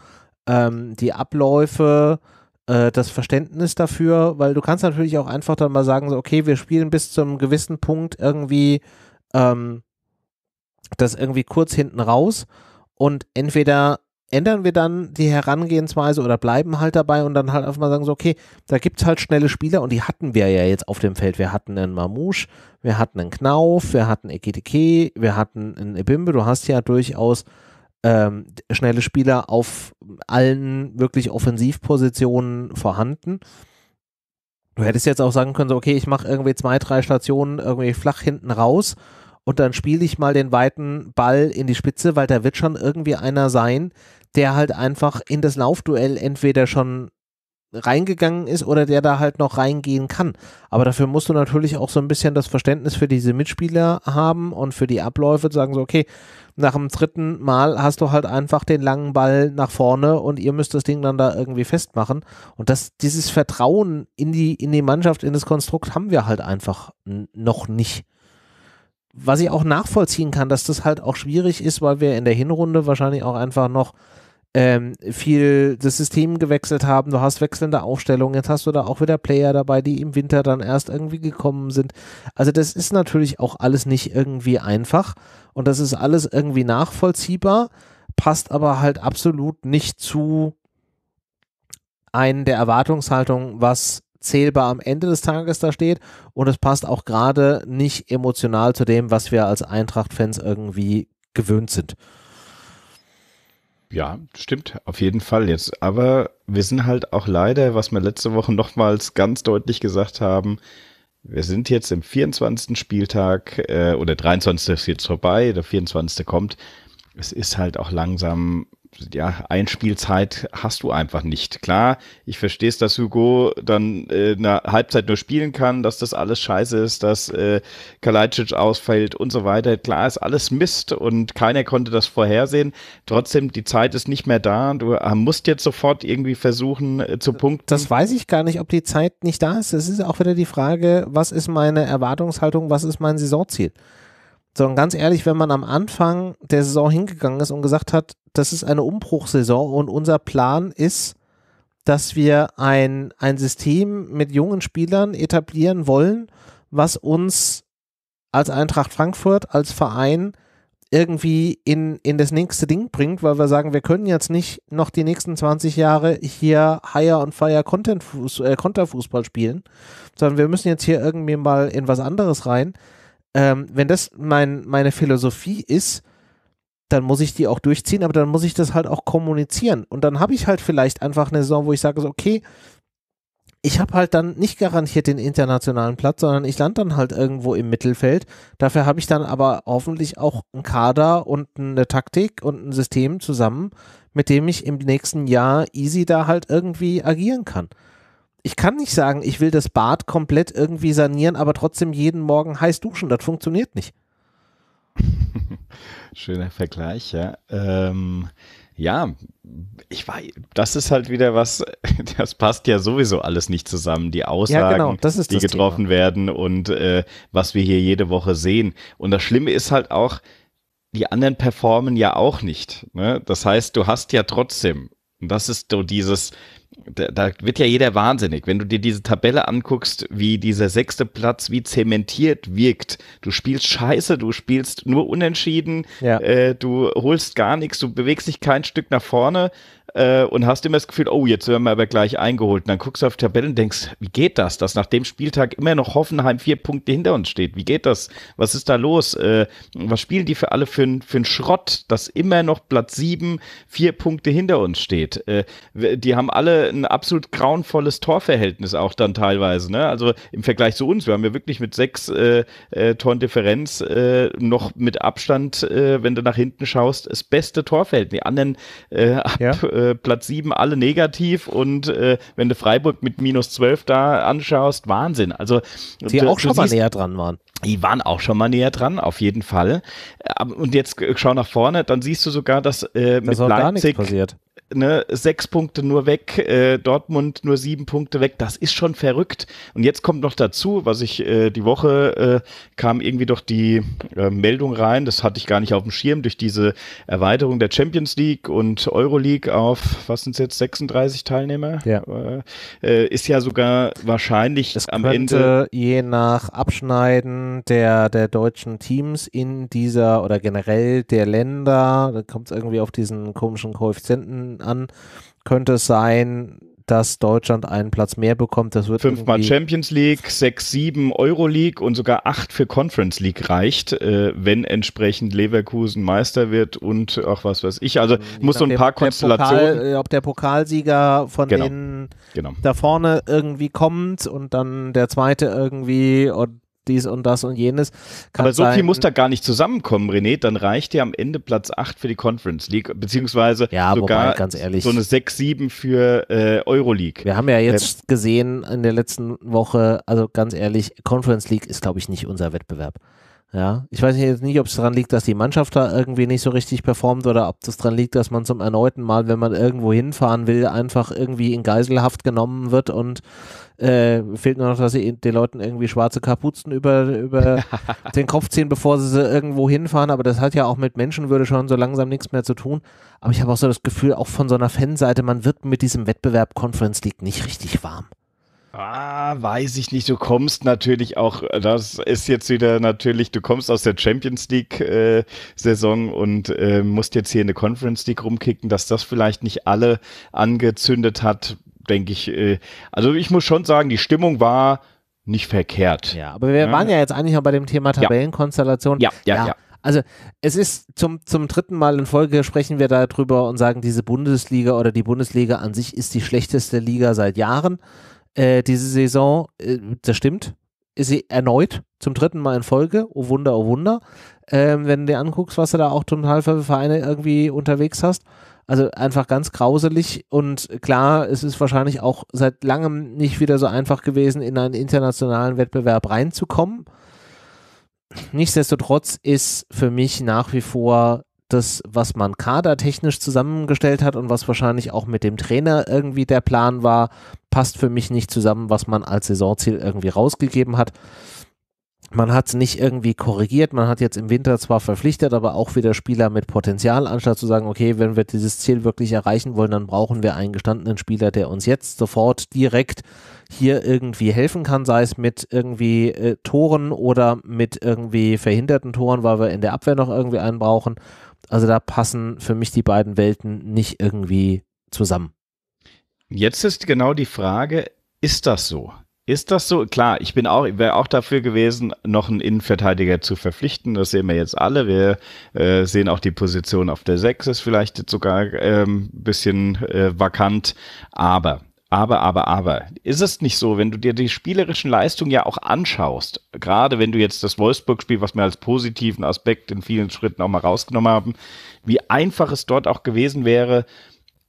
ähm, die Abläufe, äh, das Verständnis dafür, weil du kannst natürlich auch einfach dann mal sagen, so, okay, wir spielen bis zum gewissen Punkt irgendwie ähm, das irgendwie kurz hinten raus und entweder ändern wir dann die Herangehensweise oder bleiben halt dabei und dann halt einfach mal sagen so, okay, da gibt es halt schnelle Spieler und die hatten wir ja jetzt auf dem Feld. Wir hatten einen Mamouche, wir hatten einen Knauf, wir hatten Ekiteke, wir hatten einen Ebimbe. Du hast ja durchaus ähm, schnelle Spieler auf allen wirklich Offensivpositionen vorhanden. Du hättest jetzt auch sagen können, so, okay, ich mache irgendwie zwei, drei Stationen irgendwie flach hinten raus und dann spiele ich mal den weiten Ball in die Spitze, weil da wird schon irgendwie einer sein, der halt einfach in das Laufduell entweder schon reingegangen ist oder der da halt noch reingehen kann. Aber dafür musst du natürlich auch so ein bisschen das Verständnis für diese Mitspieler haben und für die Abläufe sagen so, okay, nach dem dritten Mal hast du halt einfach den langen Ball nach vorne und ihr müsst das Ding dann da irgendwie festmachen. Und das, dieses Vertrauen in die, in die Mannschaft, in das Konstrukt haben wir halt einfach noch nicht was ich auch nachvollziehen kann, dass das halt auch schwierig ist, weil wir in der Hinrunde wahrscheinlich auch einfach noch ähm, viel das System gewechselt haben. Du hast wechselnde Aufstellungen, jetzt hast du da auch wieder Player dabei, die im Winter dann erst irgendwie gekommen sind. Also das ist natürlich auch alles nicht irgendwie einfach und das ist alles irgendwie nachvollziehbar, passt aber halt absolut nicht zu einen der Erwartungshaltungen, was zählbar am Ende des Tages da steht und es passt auch gerade nicht emotional zu dem, was wir als Eintracht-Fans irgendwie gewöhnt sind. Ja, stimmt, auf jeden Fall jetzt. Aber wir sind halt auch leider, was wir letzte Woche nochmals ganz deutlich gesagt haben, wir sind jetzt im 24. Spieltag äh, oder 23. ist jetzt vorbei, der 24. kommt. Es ist halt auch langsam ja, Einspielzeit hast du einfach nicht. Klar, ich verstehe es, dass Hugo dann äh, eine Halbzeit nur spielen kann, dass das alles scheiße ist, dass äh, Kalajdzic ausfällt und so weiter. Klar ist alles Mist und keiner konnte das vorhersehen. Trotzdem, die Zeit ist nicht mehr da. Du äh, musst jetzt sofort irgendwie versuchen äh, zu punkten. Das weiß ich gar nicht, ob die Zeit nicht da ist. Es ist auch wieder die Frage, was ist meine Erwartungshaltung, was ist mein Saisonziel? sondern ganz ehrlich, wenn man am Anfang der Saison hingegangen ist und gesagt hat, das ist eine Umbruchsaison und unser Plan ist, dass wir ein, ein System mit jungen Spielern etablieren wollen, was uns als Eintracht Frankfurt, als Verein irgendwie in, in das nächste Ding bringt, weil wir sagen, wir können jetzt nicht noch die nächsten 20 Jahre hier Higher und Fire Content äh, Konterfußball spielen, sondern wir müssen jetzt hier irgendwie mal in was anderes rein ähm, wenn das mein, meine Philosophie ist, dann muss ich die auch durchziehen, aber dann muss ich das halt auch kommunizieren. Und dann habe ich halt vielleicht einfach eine Saison, wo ich sage, so, okay, ich habe halt dann nicht garantiert den internationalen Platz, sondern ich lande dann halt irgendwo im Mittelfeld. Dafür habe ich dann aber hoffentlich auch einen Kader und eine Taktik und ein System zusammen, mit dem ich im nächsten Jahr easy da halt irgendwie agieren kann ich kann nicht sagen, ich will das Bad komplett irgendwie sanieren, aber trotzdem jeden Morgen heiß duschen. Das funktioniert nicht. Schöner Vergleich, ja. Ähm, ja, ich weiß, das ist halt wieder was, das passt ja sowieso alles nicht zusammen. Die Aussagen, ja, genau, die getroffen Thema. werden und äh, was wir hier jede Woche sehen. Und das Schlimme ist halt auch, die anderen performen ja auch nicht. Ne? Das heißt, du hast ja trotzdem, und das ist so dieses, da, da wird ja jeder wahnsinnig. Wenn du dir diese Tabelle anguckst, wie dieser sechste Platz wie zementiert wirkt. Du spielst scheiße, du spielst nur unentschieden, ja. äh, du holst gar nichts, du bewegst dich kein Stück nach vorne äh, und hast immer das Gefühl, oh, jetzt werden wir aber gleich eingeholt. Und dann guckst du auf die Tabelle und denkst, wie geht das, dass nach dem Spieltag immer noch Hoffenheim vier Punkte hinter uns steht? Wie geht das? Was ist da los? Äh, was spielen die für alle für einen Schrott, dass immer noch Platz sieben vier Punkte hinter uns steht? Äh, die haben alle ein absolut grauenvolles Torverhältnis auch dann teilweise. Ne? Also im Vergleich zu uns, wir haben ja wirklich mit sechs äh, äh Toren Differenz äh, noch mit Abstand, äh, wenn du nach hinten schaust, das beste Torverhältnis. Die anderen ab, ja. Platz 7 alle negativ und äh, wenn du Freiburg mit minus 12 da anschaust, Wahnsinn. Also die auch schon mal näher dran waren. Die waren auch schon mal näher dran, auf jeden Fall. Äh, und jetzt äh, schau nach vorne, dann siehst du sogar, dass äh, das mit Leipzig passiert ne, sechs Punkte nur weg, äh, Dortmund nur sieben Punkte weg, das ist schon verrückt. Und jetzt kommt noch dazu, was ich äh, die Woche äh, kam irgendwie doch die äh, Meldung rein, das hatte ich gar nicht auf dem Schirm, durch diese Erweiterung der Champions League und Euroleague auf, was sind jetzt, 36 Teilnehmer? Ja. Äh, äh, ist ja sogar wahrscheinlich das am Ende. Je nach Abschneiden der, der deutschen Teams in dieser oder generell der Länder, da kommt es irgendwie auf diesen komischen Koeffizienten hinten an könnte es sein, dass Deutschland einen Platz mehr bekommt. Das wird fünfmal Champions League, sechs, sieben Euro League und sogar acht für Conference League reicht, äh, wenn entsprechend Leverkusen Meister wird und auch was weiß ich. Also ich muss so ein paar Konstellationen. Pokal, äh, ob der Pokalsieger von genau. denen genau. da vorne irgendwie kommt und dann der zweite irgendwie und dies und das und jenes. Kann Aber so sein, viel muss da gar nicht zusammenkommen, René. Dann reicht dir am Ende Platz 8 für die Conference League, beziehungsweise ja, sogar wobei, ehrlich, so eine 6-7 für äh, Euroleague. Wir haben ja jetzt gesehen in der letzten Woche, also ganz ehrlich, Conference League ist, glaube ich, nicht unser Wettbewerb. Ja, ich weiß jetzt nicht, ob es daran liegt, dass die Mannschaft da irgendwie nicht so richtig performt oder ob das daran liegt, dass man zum erneuten Mal, wenn man irgendwo hinfahren will, einfach irgendwie in Geiselhaft genommen wird und äh, fehlt nur noch, dass sie den Leuten irgendwie schwarze Kapuzen über, über den Kopf ziehen, bevor sie irgendwo hinfahren. Aber das hat ja auch mit Menschenwürde schon so langsam nichts mehr zu tun. Aber ich habe auch so das Gefühl, auch von so einer Fanseite, man wird mit diesem Wettbewerb Conference League nicht richtig warm. Ah, weiß ich nicht. Du kommst natürlich auch, das ist jetzt wieder natürlich, du kommst aus der Champions League-Saison äh, und äh, musst jetzt hier in der Conference League rumkicken, dass das vielleicht nicht alle angezündet hat, denke ich. Äh, also ich muss schon sagen, die Stimmung war nicht verkehrt. Ja, aber wir waren ja, jetzt eigentlich noch bei dem Thema Tabellenkonstellation. ja, ja. ja. ja. Also es ist zum, zum dritten Mal in Folge sprechen wir darüber und sagen, diese Bundesliga oder die Bundesliga an sich ist die schlechteste Liga seit Jahren äh, diese Saison, äh, das stimmt, ist sie erneut zum dritten Mal in Folge. Oh Wunder, oh Wunder. Ähm, wenn du dir anguckst, was du da auch total für Vereine irgendwie unterwegs hast. Also einfach ganz grauselig und klar, es ist wahrscheinlich auch seit langem nicht wieder so einfach gewesen, in einen internationalen Wettbewerb reinzukommen. Nichtsdestotrotz ist für mich nach wie vor das, was man kadertechnisch zusammengestellt hat und was wahrscheinlich auch mit dem Trainer irgendwie der Plan war, passt für mich nicht zusammen, was man als Saisonziel irgendwie rausgegeben hat. Man hat es nicht irgendwie korrigiert. Man hat jetzt im Winter zwar verpflichtet, aber auch wieder Spieler mit Potenzial, anstatt zu sagen, okay, wenn wir dieses Ziel wirklich erreichen wollen, dann brauchen wir einen gestandenen Spieler, der uns jetzt sofort direkt hier irgendwie helfen kann, sei es mit irgendwie äh, Toren oder mit irgendwie verhinderten Toren, weil wir in der Abwehr noch irgendwie einen brauchen also da passen für mich die beiden Welten nicht irgendwie zusammen. Jetzt ist genau die Frage, ist das so? Ist das so? Klar, ich bin auch, wäre auch dafür gewesen, noch einen Innenverteidiger zu verpflichten. Das sehen wir jetzt alle. Wir äh, sehen auch die Position auf der 6 ist vielleicht sogar ein ähm, bisschen äh, vakant. Aber aber, aber, aber, ist es nicht so, wenn du dir die spielerischen Leistungen ja auch anschaust, gerade wenn du jetzt das Wolfsburg-Spiel, was wir als positiven Aspekt in vielen Schritten auch mal rausgenommen haben, wie einfach es dort auch gewesen wäre,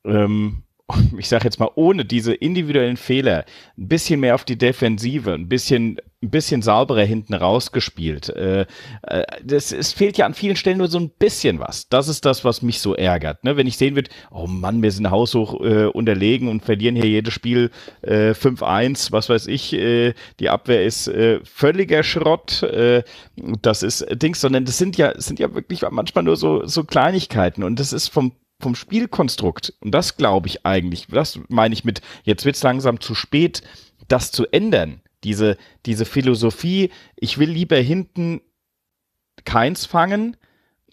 ähm, ich sage jetzt mal, ohne diese individuellen Fehler, ein bisschen mehr auf die Defensive, ein bisschen ein bisschen sauberer hinten rausgespielt. Äh, äh, das, es fehlt ja an vielen Stellen nur so ein bisschen was. Das ist das, was mich so ärgert. Ne? Wenn ich sehen würde, oh Mann, wir sind haushoch äh, unterlegen und verlieren hier jedes Spiel äh, 5-1, was weiß ich, äh, die Abwehr ist äh, völliger Schrott, äh, das ist Dings, sondern das sind ja, sind ja wirklich manchmal nur so, so Kleinigkeiten und das ist vom vom Spielkonstrukt, und das glaube ich eigentlich, das meine ich mit, jetzt wird's langsam zu spät, das zu ändern diese, diese Philosophie, ich will lieber hinten keins fangen,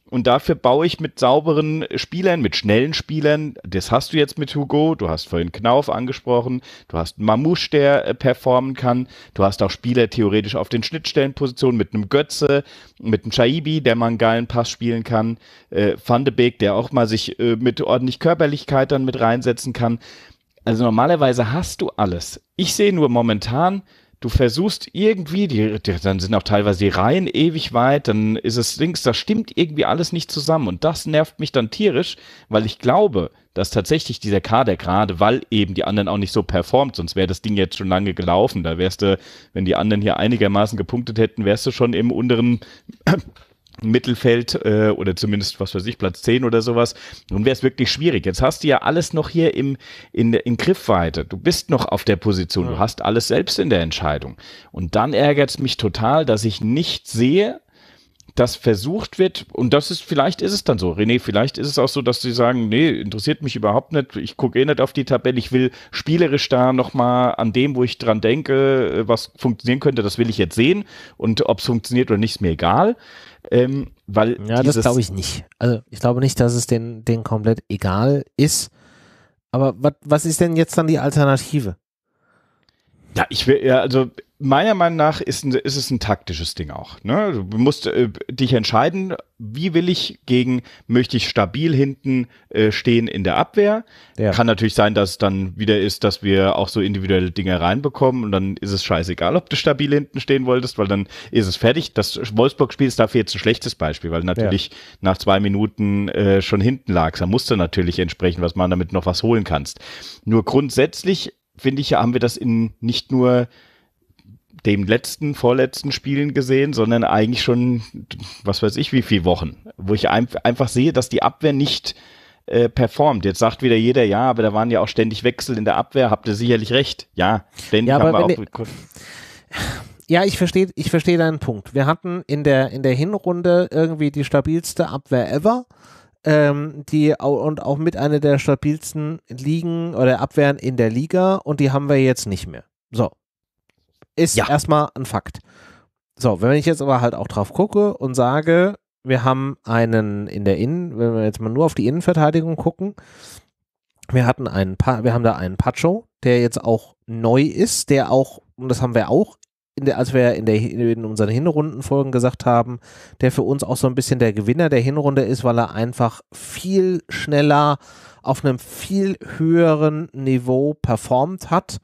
und dafür baue ich mit sauberen Spielern, mit schnellen Spielern, das hast du jetzt mit Hugo, du hast vorhin Knauf angesprochen, du hast einen Mamouche, der äh, performen kann, du hast auch Spieler theoretisch auf den Schnittstellenpositionen mit einem Götze, mit einem Shaibi, der mal einen geilen Pass spielen kann, äh, Van de Beek, der auch mal sich äh, mit ordentlich Körperlichkeit dann mit reinsetzen kann. Also normalerweise hast du alles. Ich sehe nur momentan, du versuchst irgendwie, die, die, dann sind auch teilweise die Reihen ewig weit, dann ist es links, da stimmt irgendwie alles nicht zusammen. Und das nervt mich dann tierisch, weil ich glaube, dass tatsächlich dieser Kader gerade, weil eben die anderen auch nicht so performt, sonst wäre das Ding jetzt schon lange gelaufen. Da wärst du, wenn die anderen hier einigermaßen gepunktet hätten, wärst du schon im unteren Mittelfeld äh, oder zumindest, was weiß ich, Platz 10 oder sowas, nun wäre es wirklich schwierig. Jetzt hast du ja alles noch hier im, in, in Griffweite. Du bist noch auf der Position, ja. du hast alles selbst in der Entscheidung. Und dann ärgert es mich total, dass ich nicht sehe, dass versucht wird, und das ist, vielleicht ist es dann so, René, vielleicht ist es auch so, dass sie sagen, nee, interessiert mich überhaupt nicht, ich gucke eh nicht auf die Tabelle, ich will spielerisch da nochmal an dem, wo ich dran denke, äh, was funktionieren könnte, das will ich jetzt sehen und ob es funktioniert oder nicht, ist mir egal. Ähm, weil ja, das glaube ich nicht. Also ich glaube nicht, dass es den, den komplett egal ist. Aber wat, was ist denn jetzt dann die Alternative? Ja, ich will, ja, also meiner Meinung nach ist, ist es ein taktisches Ding auch. Ne? Du musst äh, dich entscheiden, wie will ich gegen, möchte ich stabil hinten äh, stehen in der Abwehr. Ja. Kann natürlich sein, dass es dann wieder ist, dass wir auch so individuelle Dinge reinbekommen und dann ist es scheißegal, ob du stabil hinten stehen wolltest, weil dann ist es fertig. Das Wolfsburg-Spiel ist dafür jetzt ein schlechtes Beispiel, weil natürlich ja. nach zwei Minuten äh, schon hinten lagst. Da musst du natürlich entsprechend was man damit noch was holen kannst. Nur grundsätzlich finde ich, haben wir das in nicht nur dem letzten, vorletzten Spielen gesehen, sondern eigentlich schon, was weiß ich, wie viele Wochen, wo ich ein, einfach sehe, dass die Abwehr nicht äh, performt. Jetzt sagt wieder jeder, ja, aber da waren ja auch ständig Wechsel in der Abwehr, habt ihr sicherlich recht. Ja, ständig ja, haben wir auch. ja, ich verstehe ich versteh deinen Punkt. Wir hatten in der, in der Hinrunde irgendwie die stabilste Abwehr ever ähm, die und auch mit einer der stabilsten Ligen oder Abwehren in der Liga und die haben wir jetzt nicht mehr. So, ist ja. erstmal ein Fakt. So, wenn ich jetzt aber halt auch drauf gucke und sage, wir haben einen in der Innen, wenn wir jetzt mal nur auf die Innenverteidigung gucken, wir hatten einen, pa wir haben da einen Pacho, der jetzt auch neu ist, der auch, und das haben wir auch, der, als wir in, der, in unseren Hinrundenfolgen gesagt haben, der für uns auch so ein bisschen der Gewinner der Hinrunde ist, weil er einfach viel schneller auf einem viel höheren Niveau performt hat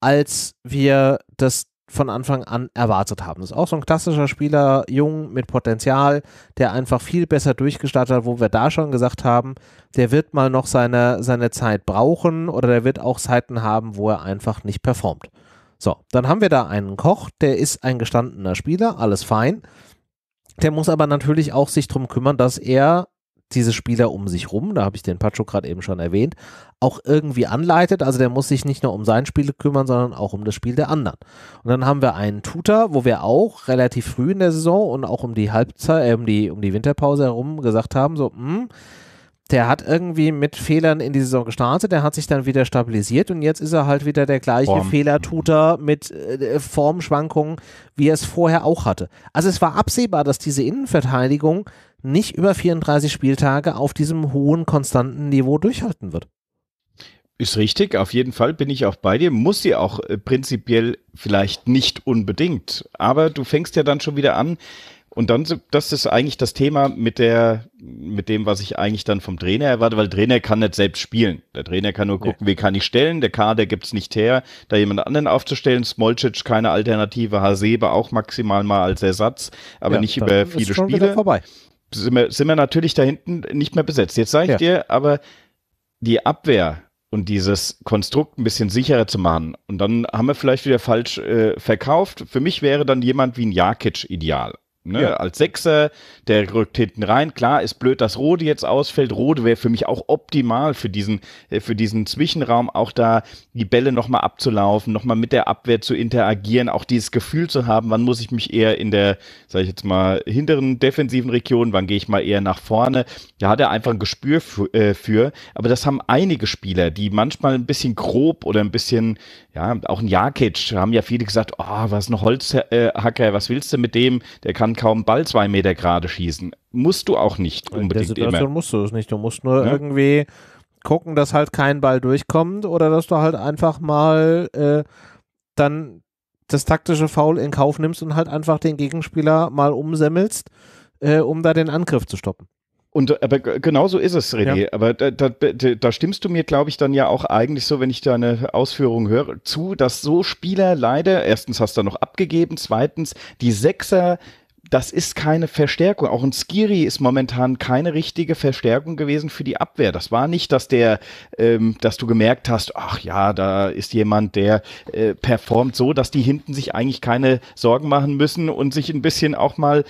als wir das von Anfang an erwartet haben. Das ist auch so ein klassischer Spieler, jung mit Potenzial, der einfach viel besser durchgestartet hat, wo wir da schon gesagt haben, der wird mal noch seine, seine Zeit brauchen oder der wird auch Zeiten haben, wo er einfach nicht performt. So, dann haben wir da einen Koch, der ist ein gestandener Spieler, alles fein. Der muss aber natürlich auch sich darum kümmern, dass er diese Spieler um sich rum, da habe ich den Pacho gerade eben schon erwähnt, auch irgendwie anleitet. Also der muss sich nicht nur um sein Spiel kümmern, sondern auch um das Spiel der anderen. Und dann haben wir einen Tutor, wo wir auch relativ früh in der Saison und auch um die Halbzeit, äh, um die, um die Winterpause herum gesagt haben, so, mh, hm, der hat irgendwie mit Fehlern in die Saison gestartet, der hat sich dann wieder stabilisiert und jetzt ist er halt wieder der gleiche Form. Fehlertutor mit äh, äh Formschwankungen, wie er es vorher auch hatte. Also es war absehbar, dass diese Innenverteidigung nicht über 34 Spieltage auf diesem hohen, konstanten Niveau durchhalten wird. Ist richtig, auf jeden Fall bin ich auch bei dir. Muss sie auch äh, prinzipiell vielleicht nicht unbedingt. Aber du fängst ja dann schon wieder an. Und dann, das ist eigentlich das Thema mit der, mit dem, was ich eigentlich dann vom Trainer erwarte, weil Trainer kann nicht selbst spielen. Der Trainer kann nur gucken, nee. wie kann ich stellen. Der Kader gibt es nicht her, da jemand anderen aufzustellen. Smolcic keine Alternative, Hasebe auch maximal mal als Ersatz, aber ja, nicht über viele Spiele. Vorbei sind wir, sind wir natürlich da hinten nicht mehr besetzt. Jetzt sage ich ja. dir, aber die Abwehr und dieses Konstrukt ein bisschen sicherer zu machen. Und dann haben wir vielleicht wieder falsch äh, verkauft. Für mich wäre dann jemand wie ein Jakic ideal. Ne, ja. als Sechser, der rückt hinten rein. Klar, ist blöd, dass Rode jetzt ausfällt. Rode wäre für mich auch optimal für diesen, äh, für diesen Zwischenraum, auch da die Bälle nochmal abzulaufen, nochmal mit der Abwehr zu interagieren, auch dieses Gefühl zu haben, wann muss ich mich eher in der, sag ich jetzt mal, hinteren defensiven Region, wann gehe ich mal eher nach vorne. Da hat er einfach ein Gespür für, äh, für. Aber das haben einige Spieler, die manchmal ein bisschen grob oder ein bisschen, ja, auch ein Jakic, haben ja viele gesagt, oh, was ein Holzhacker, äh, was willst du mit dem? Der kann kann kaum Ball zwei Meter gerade schießen. Musst du auch nicht unbedingt. In der Situation immer. musst du es nicht. Du musst nur ja? Ne? irgendwie gucken, dass halt kein Ball durchkommt oder dass du halt einfach mal äh, dann das taktische Foul in Kauf nimmst und halt einfach den Gegenspieler mal umsemmelst, äh, um da den Angriff zu stoppen. Und aber genau so ist es, René. Ja. Aber da, da, da, stimmst du mir, glaube ich, dann ja auch eigentlich so, wenn ich deine Ausführungen höre, zu, dass so Spieler leider, erstens hast du noch abgegeben, zweitens, die Sechser das ist keine Verstärkung. Auch ein Skiri ist momentan keine richtige Verstärkung gewesen für die Abwehr. Das war nicht, dass der, ähm, dass du gemerkt hast, ach ja, da ist jemand, der äh, performt so, dass die hinten sich eigentlich keine Sorgen machen müssen und sich ein bisschen auch mal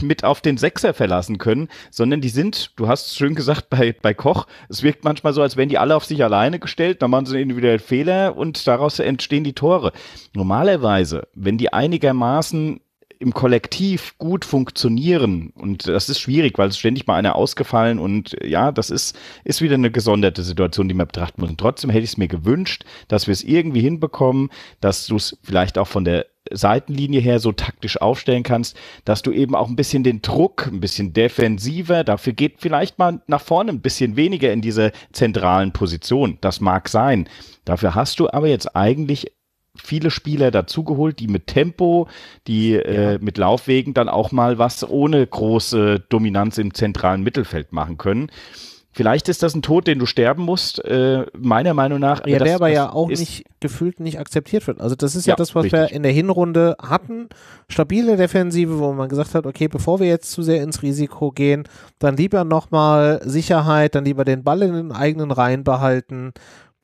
mit auf den Sechser verlassen können, sondern die sind, du hast es schön gesagt bei, bei Koch, es wirkt manchmal so, als wären die alle auf sich alleine gestellt, dann machen sie individuell Fehler und daraus entstehen die Tore. Normalerweise, wenn die einigermaßen im Kollektiv gut funktionieren. Und das ist schwierig, weil es ständig mal einer ausgefallen und ja, das ist, ist wieder eine gesonderte Situation, die man betrachten muss. Und trotzdem hätte ich es mir gewünscht, dass wir es irgendwie hinbekommen, dass du es vielleicht auch von der Seitenlinie her so taktisch aufstellen kannst, dass du eben auch ein bisschen den Druck, ein bisschen defensiver, dafür geht vielleicht mal nach vorne ein bisschen weniger in dieser zentralen Position. Das mag sein. Dafür hast du aber jetzt eigentlich viele Spieler dazugeholt, die mit Tempo, die äh, ja. äh, mit Laufwegen dann auch mal was ohne große Dominanz im zentralen Mittelfeld machen können. Vielleicht ist das ein Tod, den du sterben musst, äh, meiner Meinung nach. Ja, das, der aber ja auch nicht gefühlt nicht akzeptiert wird. Also das ist ja, ja das, was richtig. wir in der Hinrunde hatten. Stabile Defensive, wo man gesagt hat, okay, bevor wir jetzt zu sehr ins Risiko gehen, dann lieber nochmal Sicherheit, dann lieber den Ball in den eigenen Reihen behalten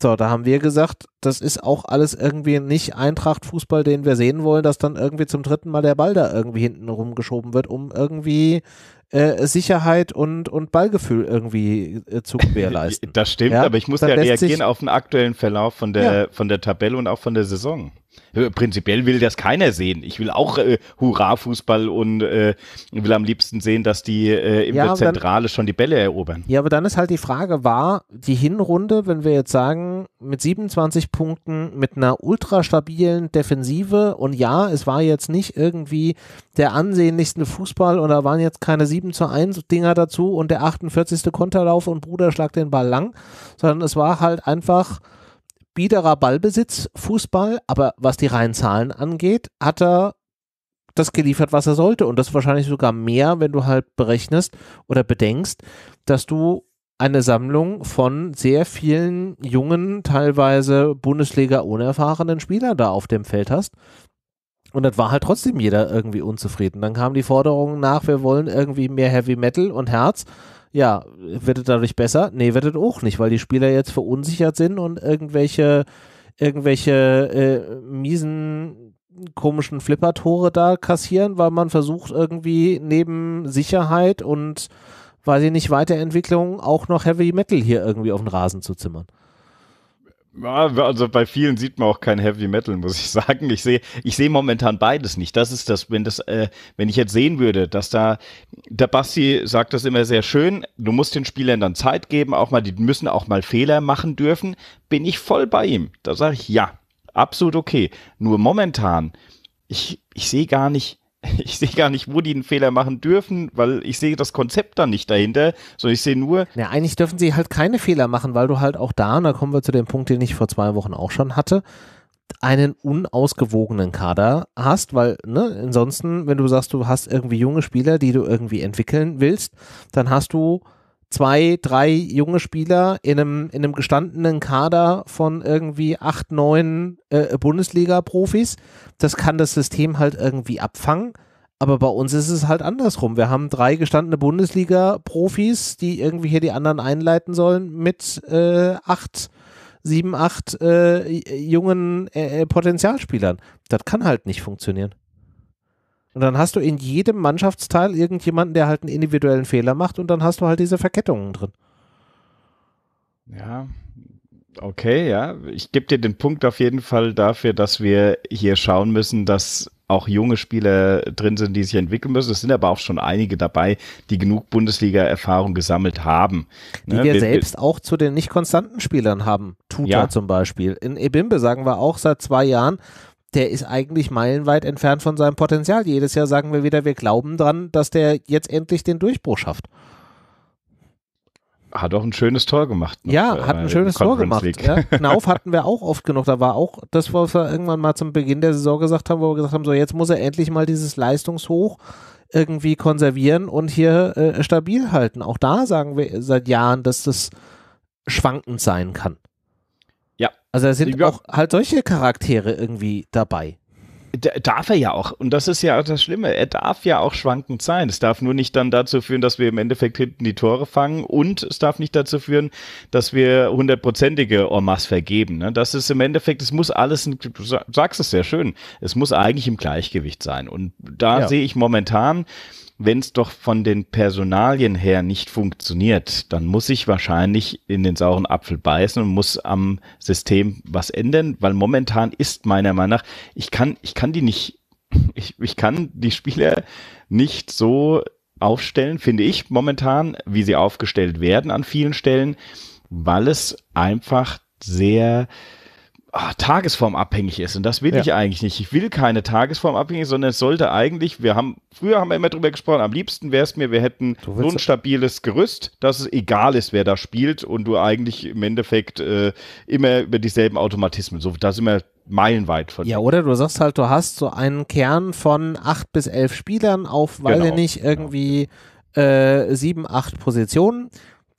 so, da haben wir gesagt, das ist auch alles irgendwie nicht Eintracht-Fußball, den wir sehen wollen, dass dann irgendwie zum dritten Mal der Ball da irgendwie hinten rumgeschoben wird, um irgendwie äh, Sicherheit und, und Ballgefühl irgendwie äh, zu gewährleisten. Das stimmt, ja? aber ich muss dann ja reagieren auf den aktuellen Verlauf von der, ja. von der Tabelle und auch von der Saison. Prinzipiell will das keiner sehen. Ich will auch äh, Hurra-Fußball und äh, will am liebsten sehen, dass die äh, in ja, der Zentrale dann, schon die Bälle erobern. Ja, aber dann ist halt die Frage, war die Hinrunde, wenn wir jetzt sagen, mit 27 Punkten, mit einer ultra stabilen Defensive und ja, es war jetzt nicht irgendwie der ansehnlichste Fußball und da waren jetzt keine 7 zu 1 Dinger dazu und der 48. Konterlauf und Bruder schlagt den Ball lang, sondern es war halt einfach biederer Ballbesitz, Fußball, aber was die reinen Zahlen angeht, hat er das geliefert, was er sollte. Und das wahrscheinlich sogar mehr, wenn du halt berechnest oder bedenkst, dass du eine Sammlung von sehr vielen jungen, teilweise Bundesliga unerfahrenen Spielern da auf dem Feld hast, und das war halt trotzdem jeder irgendwie unzufrieden. Dann kamen die Forderungen nach, wir wollen irgendwie mehr Heavy Metal und Herz. Ja, wird es dadurch besser? Nee, wird es auch nicht, weil die Spieler jetzt verunsichert sind und irgendwelche, irgendwelche äh, miesen, komischen Flippertore da kassieren, weil man versucht irgendwie neben Sicherheit und weiß ich nicht, Weiterentwicklung auch noch Heavy Metal hier irgendwie auf den Rasen zu zimmern. Also bei vielen sieht man auch kein Heavy Metal, muss ich sagen. Ich sehe, ich sehe momentan beides nicht. Das ist das, wenn das, äh, wenn ich jetzt sehen würde, dass da der Basti sagt das immer sehr schön. Du musst den Spielern dann Zeit geben, auch mal, die müssen auch mal Fehler machen dürfen. Bin ich voll bei ihm. Da sage ich ja, absolut okay. Nur momentan, ich, ich sehe gar nicht, ich sehe gar nicht, wo die einen Fehler machen dürfen, weil ich sehe das Konzept dann nicht dahinter, sondern ich sehe nur. Ja, eigentlich dürfen sie halt keine Fehler machen, weil du halt auch da, und da kommen wir zu dem Punkt, den ich vor zwei Wochen auch schon hatte, einen unausgewogenen Kader hast, weil, ne, ansonsten, wenn du sagst, du hast irgendwie junge Spieler, die du irgendwie entwickeln willst, dann hast du zwei, drei junge Spieler in einem, in einem gestandenen Kader von irgendwie acht, neun äh, Bundesliga-Profis. Das kann das System halt irgendwie abfangen. Aber bei uns ist es halt andersrum. Wir haben drei gestandene Bundesliga-Profis, die irgendwie hier die anderen einleiten sollen mit äh, acht, sieben, acht äh, jungen äh, äh, Potenzialspielern. Das kann halt nicht funktionieren. Und dann hast du in jedem Mannschaftsteil irgendjemanden, der halt einen individuellen Fehler macht und dann hast du halt diese Verkettungen drin. Ja, okay, ja. Ich gebe dir den Punkt auf jeden Fall dafür, dass wir hier schauen müssen, dass auch junge Spieler drin sind, die sich entwickeln müssen. Es sind aber auch schon einige dabei, die genug Bundesliga-Erfahrung gesammelt haben. Die ne? wir, wir selbst wir, auch zu den nicht konstanten Spielern haben. Tuta ja. zum Beispiel. In Ebimbe sagen wir auch seit zwei Jahren, der ist eigentlich meilenweit entfernt von seinem Potenzial. Jedes Jahr sagen wir wieder, wir glauben dran, dass der jetzt endlich den Durchbruch schafft. Hat auch ein schönes Tor gemacht. Ne? Ja, äh, hat ein schönes Tor gemacht. Ja. Knauf hatten wir auch oft genug. Da war auch das, was wir irgendwann mal zum Beginn der Saison gesagt haben, wo wir gesagt haben, so jetzt muss er endlich mal dieses Leistungshoch irgendwie konservieren und hier äh, stabil halten. Auch da sagen wir seit Jahren, dass das schwankend sein kann. Ja. Also da sind ja. auch halt solche Charaktere irgendwie dabei. darf er ja auch. Und das ist ja auch das Schlimme. Er darf ja auch schwankend sein. Es darf nur nicht dann dazu führen, dass wir im Endeffekt hinten die Tore fangen und es darf nicht dazu führen, dass wir hundertprozentige Ormas vergeben. Ne? Das ist im Endeffekt, es muss alles, du sagst es sehr schön, es muss eigentlich im Gleichgewicht sein. Und da ja. sehe ich momentan, wenn es doch von den Personalien her nicht funktioniert, dann muss ich wahrscheinlich in den sauren Apfel beißen und muss am System was ändern, weil momentan ist meiner Meinung nach, ich kann, ich kann die nicht, ich, ich kann die Spieler nicht so aufstellen, finde ich momentan, wie sie aufgestellt werden an vielen Stellen, weil es einfach sehr ach, Tagesform ist. Und das will ja. ich eigentlich nicht. Ich will keine Tagesform sondern es sollte eigentlich, wir haben, früher haben wir immer drüber gesprochen, am liebsten wäre es mir, wir hätten so ein stabiles Gerüst, dass es egal ist, wer da spielt und du eigentlich im Endeffekt äh, immer über dieselben Automatismen, so, da sind wir meilenweit von. Ja, oder du sagst halt, du hast so einen Kern von acht bis elf Spielern auf, weil genau, nicht, irgendwie äh, sieben, acht Positionen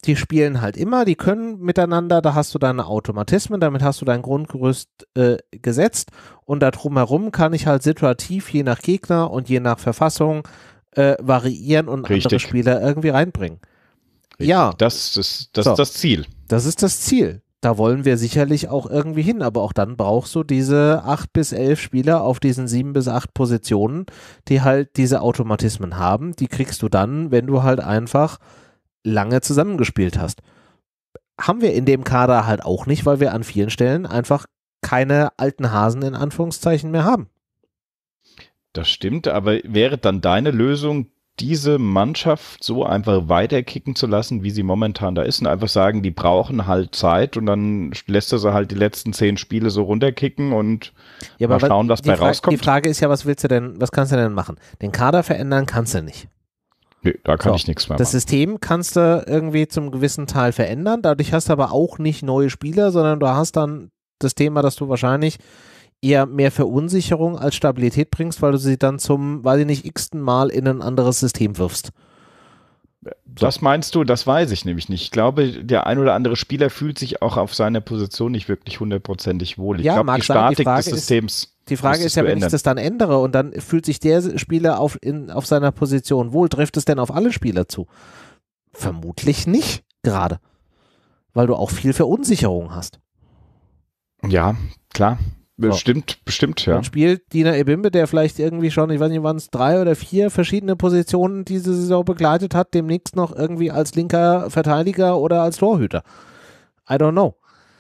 die spielen halt immer, die können miteinander, da hast du deine Automatismen, damit hast du dein Grundgerüst äh, gesetzt und da drumherum kann ich halt situativ je nach Gegner und je nach Verfassung äh, variieren und Richtig. andere Spieler irgendwie reinbringen. Richtig. Ja. Das, ist, das so. ist das Ziel. Das ist das Ziel. Da wollen wir sicherlich auch irgendwie hin, aber auch dann brauchst du diese acht bis elf Spieler auf diesen sieben bis acht Positionen, die halt diese Automatismen haben. Die kriegst du dann, wenn du halt einfach lange zusammengespielt hast. Haben wir in dem Kader halt auch nicht, weil wir an vielen Stellen einfach keine alten Hasen in Anführungszeichen mehr haben. Das stimmt, aber wäre dann deine Lösung, diese Mannschaft so einfach weiterkicken zu lassen, wie sie momentan da ist und einfach sagen, die brauchen halt Zeit und dann lässt er sie halt die letzten zehn Spiele so runterkicken und ja, mal schauen, was bei Frage, rauskommt. Die Frage ist ja, was willst du denn, was kannst du denn machen? Den Kader verändern kannst du nicht. Nee, da kann so. ich nichts mehr machen. Das System kannst du irgendwie zum gewissen Teil verändern. Dadurch hast du aber auch nicht neue Spieler, sondern du hast dann das Thema, dass du wahrscheinlich eher mehr Verunsicherung als Stabilität bringst, weil du sie dann zum, weiß ich nicht, x-ten Mal in ein anderes System wirfst. Das meinst du, das weiß ich nämlich nicht. Ich glaube, der ein oder andere Spieler fühlt sich auch auf seiner Position nicht wirklich hundertprozentig wohl. Ich ja, glaube, die Statik sein, die des Systems. Ist, die Frage ist ja, wenn ändern. ich das dann ändere und dann fühlt sich der Spieler auf, in, auf seiner Position wohl, trifft es denn auf alle Spieler zu? Vermutlich nicht gerade, weil du auch viel Verunsicherung hast. Ja, klar. Bestimmt, so. bestimmt, ja. Dann spielt Dina Ebimbe, der vielleicht irgendwie schon, ich weiß nicht, waren es drei oder vier verschiedene Positionen diese Saison begleitet hat, demnächst noch irgendwie als linker Verteidiger oder als Torhüter. I don't know.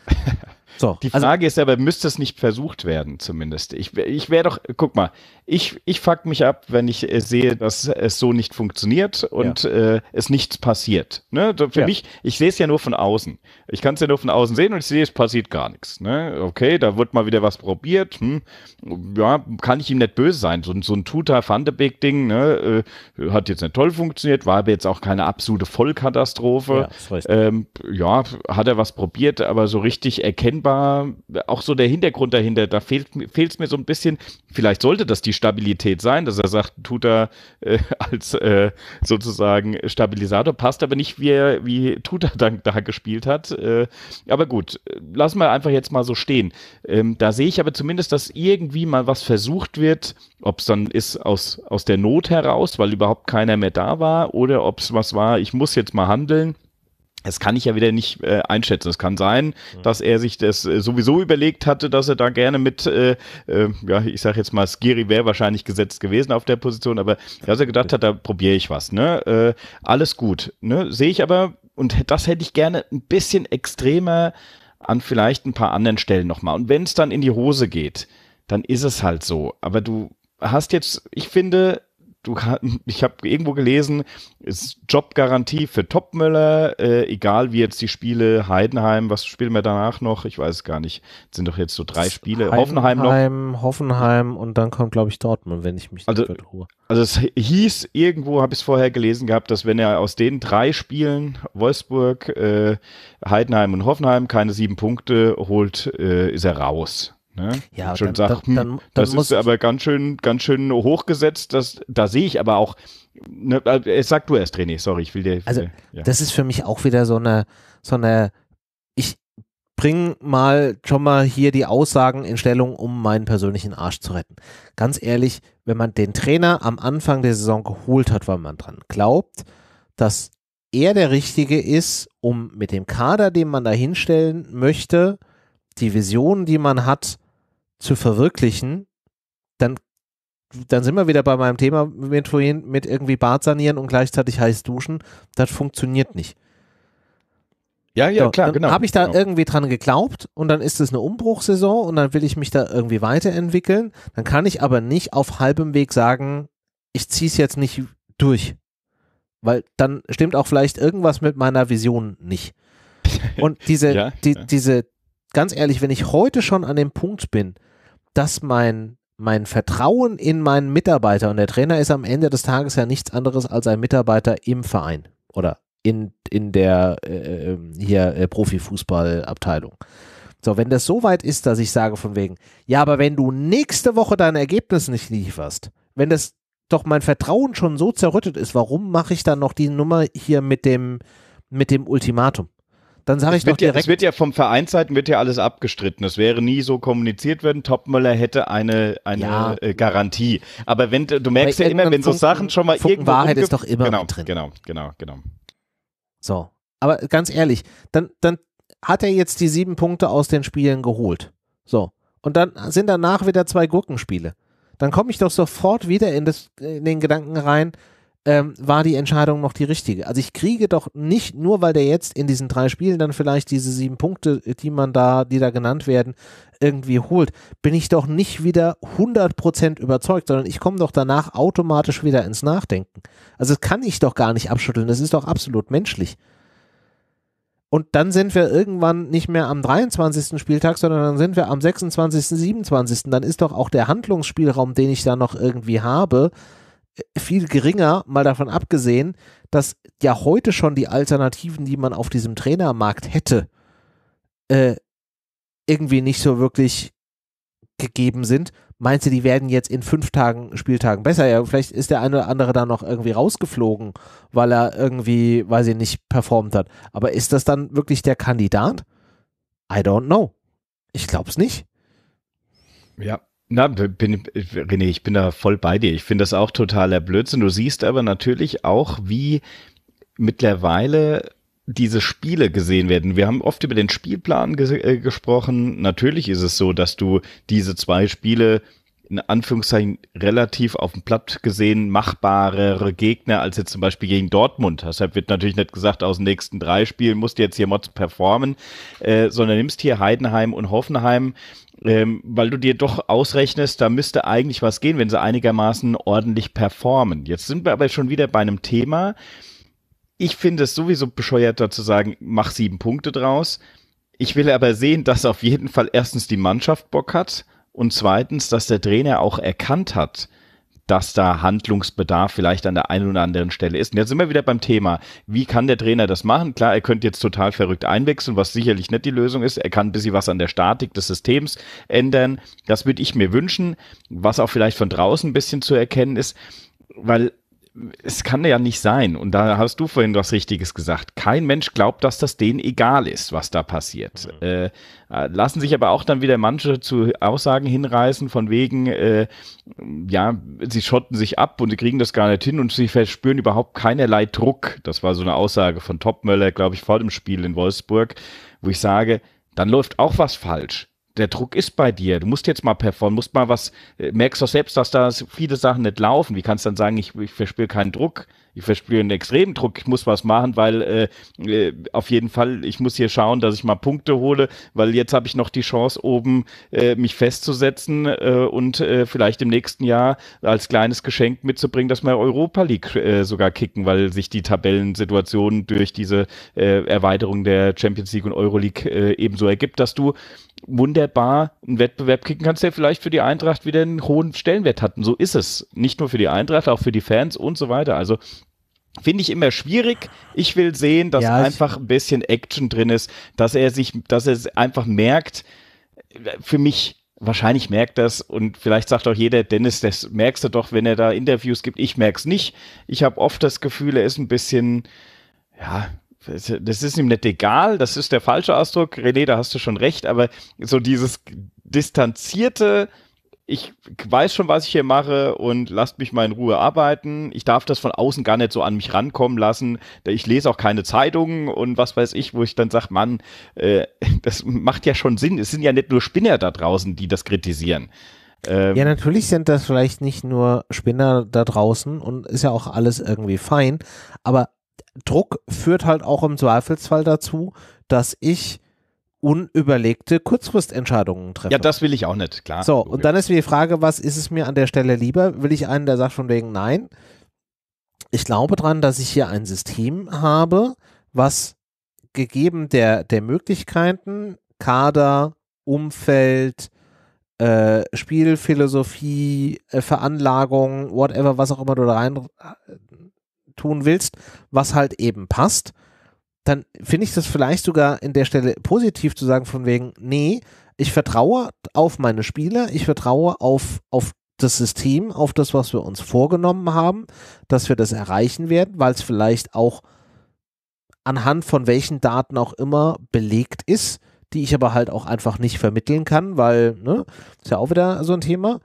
So, die also Frage also, ist aber, müsste es nicht versucht werden, zumindest? Ich, ich wäre doch, guck mal, ich, ich fuck mich ab, wenn ich äh, sehe, dass es so nicht funktioniert und ja. äh, es nichts passiert. Ne? Für ja. mich, ich sehe es ja nur von außen. Ich kann es ja nur von außen sehen und ich sehe, es passiert gar nichts. Ne? Okay, da wird mal wieder was probiert. Hm. Ja, kann ich ihm nicht böse sein. So, so ein Tuta Van Ding ne? äh, hat jetzt nicht toll funktioniert, war aber jetzt auch keine absolute Vollkatastrophe. Ja, ähm, ja hat er was probiert, aber so richtig erkennbar war auch so der Hintergrund dahinter. Da fehlt es mir so ein bisschen, vielleicht sollte das die Stabilität sein, dass er sagt, tut er äh, als äh, sozusagen Stabilisator, passt aber nicht, wie, er, wie Tuta dann da gespielt hat. Äh, aber gut, lassen wir einfach jetzt mal so stehen. Ähm, da sehe ich aber zumindest, dass irgendwie mal was versucht wird, ob es dann ist aus, aus der Not heraus, weil überhaupt keiner mehr da war, oder ob es was war, ich muss jetzt mal handeln. Das kann ich ja wieder nicht äh, einschätzen. Es kann sein, mhm. dass er sich das äh, sowieso überlegt hatte, dass er da gerne mit, äh, äh, ja, ich sag jetzt mal, Skiri wäre wahrscheinlich gesetzt gewesen auf der Position, aber dass er gedacht hat, da probiere ich was. Ne? Äh, alles gut. Ne? Sehe ich aber, und das hätte ich gerne ein bisschen extremer an vielleicht ein paar anderen Stellen nochmal. Und wenn es dann in die Hose geht, dann ist es halt so. Aber du hast jetzt, ich finde, du ich habe irgendwo gelesen, ist Jobgarantie für Topmüller, äh, egal wie jetzt die Spiele Heidenheim, was spielen wir danach noch? Ich weiß gar nicht. Das sind doch jetzt so drei Spiele. Heidenheim, Hoffenheim noch. Hoffenheim und dann kommt, glaube ich, Dortmund, wenn ich mich also, nicht vertue. Also es hieß irgendwo, habe ich es vorher gelesen gehabt, dass wenn er aus den drei Spielen, Wolfsburg, äh, Heidenheim und Hoffenheim, keine sieben Punkte holt, äh, ist er raus. Ne? Ja, schon dann, sagt, dann, hm, dann, das ist aber ganz schön, ganz schön hochgesetzt. Das, da sehe ich aber auch. Ne, äh, sag du erst, René, sorry, ich will dir. Also, ja. das ist für mich auch wieder so eine, so eine. Ich bringe mal schon mal hier die Aussagen in Stellung, um meinen persönlichen Arsch zu retten. Ganz ehrlich, wenn man den Trainer am Anfang der Saison geholt hat, weil man dran glaubt, dass er der Richtige ist, um mit dem Kader, den man da hinstellen möchte, die Vision, die man hat, zu verwirklichen, dann, dann sind wir wieder bei meinem Thema mit vorhin, mit irgendwie Bad sanieren und gleichzeitig heiß duschen. Das funktioniert nicht. Ja, ja, so, klar, genau. Habe ich da genau. irgendwie dran geglaubt und dann ist es eine Umbruchsaison und dann will ich mich da irgendwie weiterentwickeln. Dann kann ich aber nicht auf halbem Weg sagen, ich ziehe es jetzt nicht durch. Weil dann stimmt auch vielleicht irgendwas mit meiner Vision nicht. Und diese, ja, die, ja. diese, ganz ehrlich, wenn ich heute schon an dem Punkt bin, dass mein, mein Vertrauen in meinen Mitarbeiter und der Trainer ist am Ende des Tages ja nichts anderes als ein Mitarbeiter im Verein oder in, in der äh, ähm, hier äh, Profifußballabteilung. So, wenn das so weit ist, dass ich sage von wegen, ja, aber wenn du nächste Woche dein Ergebnis nicht lieferst, wenn das doch mein Vertrauen schon so zerrüttet ist, warum mache ich dann noch die Nummer hier mit dem, mit dem Ultimatum? Dann sage ich doch direkt. Ja, es wird ja vom Vereinsseiten wird ja alles abgestritten. Es wäre nie so kommuniziert worden. Topmöller hätte eine, eine ja. Äh, Garantie. Aber wenn du merkst Bei ja immer, wenn so Sachen schon mal Funken irgendwo Wahrheit ist doch immer genau, drin. Genau, genau, genau. So, aber ganz ehrlich, dann dann hat er jetzt die sieben Punkte aus den Spielen geholt. So und dann sind danach wieder zwei Gurkenspiele. Dann komme ich doch sofort wieder in, das, in den Gedanken rein ähm, war die Entscheidung noch die richtige. Also ich kriege doch nicht, nur weil der jetzt in diesen drei Spielen dann vielleicht diese sieben Punkte, die man da, die da genannt werden, irgendwie holt, bin ich doch nicht wieder 100% überzeugt, sondern ich komme doch danach automatisch wieder ins Nachdenken. Also das kann ich doch gar nicht abschütteln, das ist doch absolut menschlich. Und dann sind wir irgendwann nicht mehr am 23. Spieltag, sondern dann sind wir am 26., 27. Dann ist doch auch der Handlungsspielraum, den ich da noch irgendwie habe, viel geringer, mal davon abgesehen, dass ja heute schon die Alternativen, die man auf diesem Trainermarkt hätte, äh, irgendwie nicht so wirklich gegeben sind. Meinst du, die werden jetzt in fünf Tagen Spieltagen besser? Ja, vielleicht ist der eine oder andere da noch irgendwie rausgeflogen, weil er irgendwie, weiß ich nicht, performt hat. Aber ist das dann wirklich der Kandidat? I don't know. Ich glaub's nicht. Ja, na, bin, René, ich bin da voll bei dir. Ich finde das auch totaler Blödsinn. Du siehst aber natürlich auch, wie mittlerweile diese Spiele gesehen werden. Wir haben oft über den Spielplan ges äh, gesprochen. Natürlich ist es so, dass du diese zwei Spiele in Anführungszeichen relativ auf dem Platt gesehen machbarere Gegner als jetzt zum Beispiel gegen Dortmund. Deshalb wird natürlich nicht gesagt, aus den nächsten drei Spielen musst du jetzt hier Mods performen, äh, sondern nimmst hier Heidenheim und Hoffenheim ähm, weil du dir doch ausrechnest, da müsste eigentlich was gehen, wenn sie einigermaßen ordentlich performen. Jetzt sind wir aber schon wieder bei einem Thema. Ich finde es sowieso bescheuerter zu sagen, mach sieben Punkte draus. Ich will aber sehen, dass auf jeden Fall erstens die Mannschaft Bock hat und zweitens, dass der Trainer auch erkannt hat, dass da Handlungsbedarf vielleicht an der einen oder anderen Stelle ist. Und jetzt sind wir wieder beim Thema, wie kann der Trainer das machen? Klar, er könnte jetzt total verrückt einwechseln, was sicherlich nicht die Lösung ist. Er kann ein bisschen was an der Statik des Systems ändern. Das würde ich mir wünschen, was auch vielleicht von draußen ein bisschen zu erkennen ist, weil es kann ja nicht sein. Und da hast du vorhin was Richtiges gesagt. Kein Mensch glaubt, dass das denen egal ist, was da passiert. Mhm. Äh, äh, lassen sich aber auch dann wieder manche zu Aussagen hinreißen, von wegen, äh, ja, sie schotten sich ab und sie kriegen das gar nicht hin und sie verspüren überhaupt keinerlei Druck. Das war so eine Aussage von Topmöller, glaube ich, vor dem Spiel in Wolfsburg, wo ich sage, dann läuft auch was falsch der Druck ist bei dir. Du musst jetzt mal performen, musst mal was, äh, merkst doch selbst, dass da viele Sachen nicht laufen. Wie kannst du dann sagen, ich, ich verspüre keinen Druck, ich verspüre einen extremen Druck, ich muss was machen, weil äh, äh, auf jeden Fall, ich muss hier schauen, dass ich mal Punkte hole, weil jetzt habe ich noch die Chance, oben äh, mich festzusetzen äh, und äh, vielleicht im nächsten Jahr als kleines Geschenk mitzubringen, dass wir Europa League sogar kicken, weil sich die Tabellensituation durch diese Erweiterung der Champions League und Euroleague ebenso ergibt, dass du wunderbar einen Wettbewerb kicken kannst, der vielleicht für die Eintracht wieder einen hohen Stellenwert hat. Und so ist es. Nicht nur für die Eintracht, auch für die Fans und so weiter. Also finde ich immer schwierig. Ich will sehen, dass ja, einfach ein bisschen Action drin ist, dass er sich, dass er einfach merkt, für mich wahrscheinlich merkt das und vielleicht sagt auch jeder, Dennis, das merkst du doch, wenn er da Interviews gibt. Ich merk's nicht. Ich habe oft das Gefühl, er ist ein bisschen, ja, das ist ihm nicht egal, das ist der falsche Ausdruck, René, da hast du schon recht, aber so dieses distanzierte, ich weiß schon, was ich hier mache und lasst mich mal in Ruhe arbeiten. Ich darf das von außen gar nicht so an mich rankommen lassen. Ich lese auch keine Zeitungen und was weiß ich, wo ich dann sage, Mann, äh, das macht ja schon Sinn. Es sind ja nicht nur Spinner da draußen, die das kritisieren. Ähm, ja, natürlich sind das vielleicht nicht nur Spinner da draußen und ist ja auch alles irgendwie fein, aber Druck führt halt auch im Zweifelsfall dazu, dass ich unüberlegte Kurzfristentscheidungen treffe. Ja, das will ich auch nicht, klar. So, und dann ist mir die Frage, was ist es mir an der Stelle lieber? Will ich einen, der sagt von wegen nein? Ich glaube dran, dass ich hier ein System habe, was gegeben der, der Möglichkeiten, Kader, Umfeld, äh, Spielphilosophie, äh, Veranlagung, whatever, was auch immer du da rein äh, tun willst, was halt eben passt, dann finde ich das vielleicht sogar in der Stelle positiv zu sagen, von wegen, nee, ich vertraue auf meine Spieler, ich vertraue auf, auf das System, auf das, was wir uns vorgenommen haben, dass wir das erreichen werden, weil es vielleicht auch anhand von welchen Daten auch immer belegt ist, die ich aber halt auch einfach nicht vermitteln kann, weil, ne, ist ja auch wieder so ein Thema.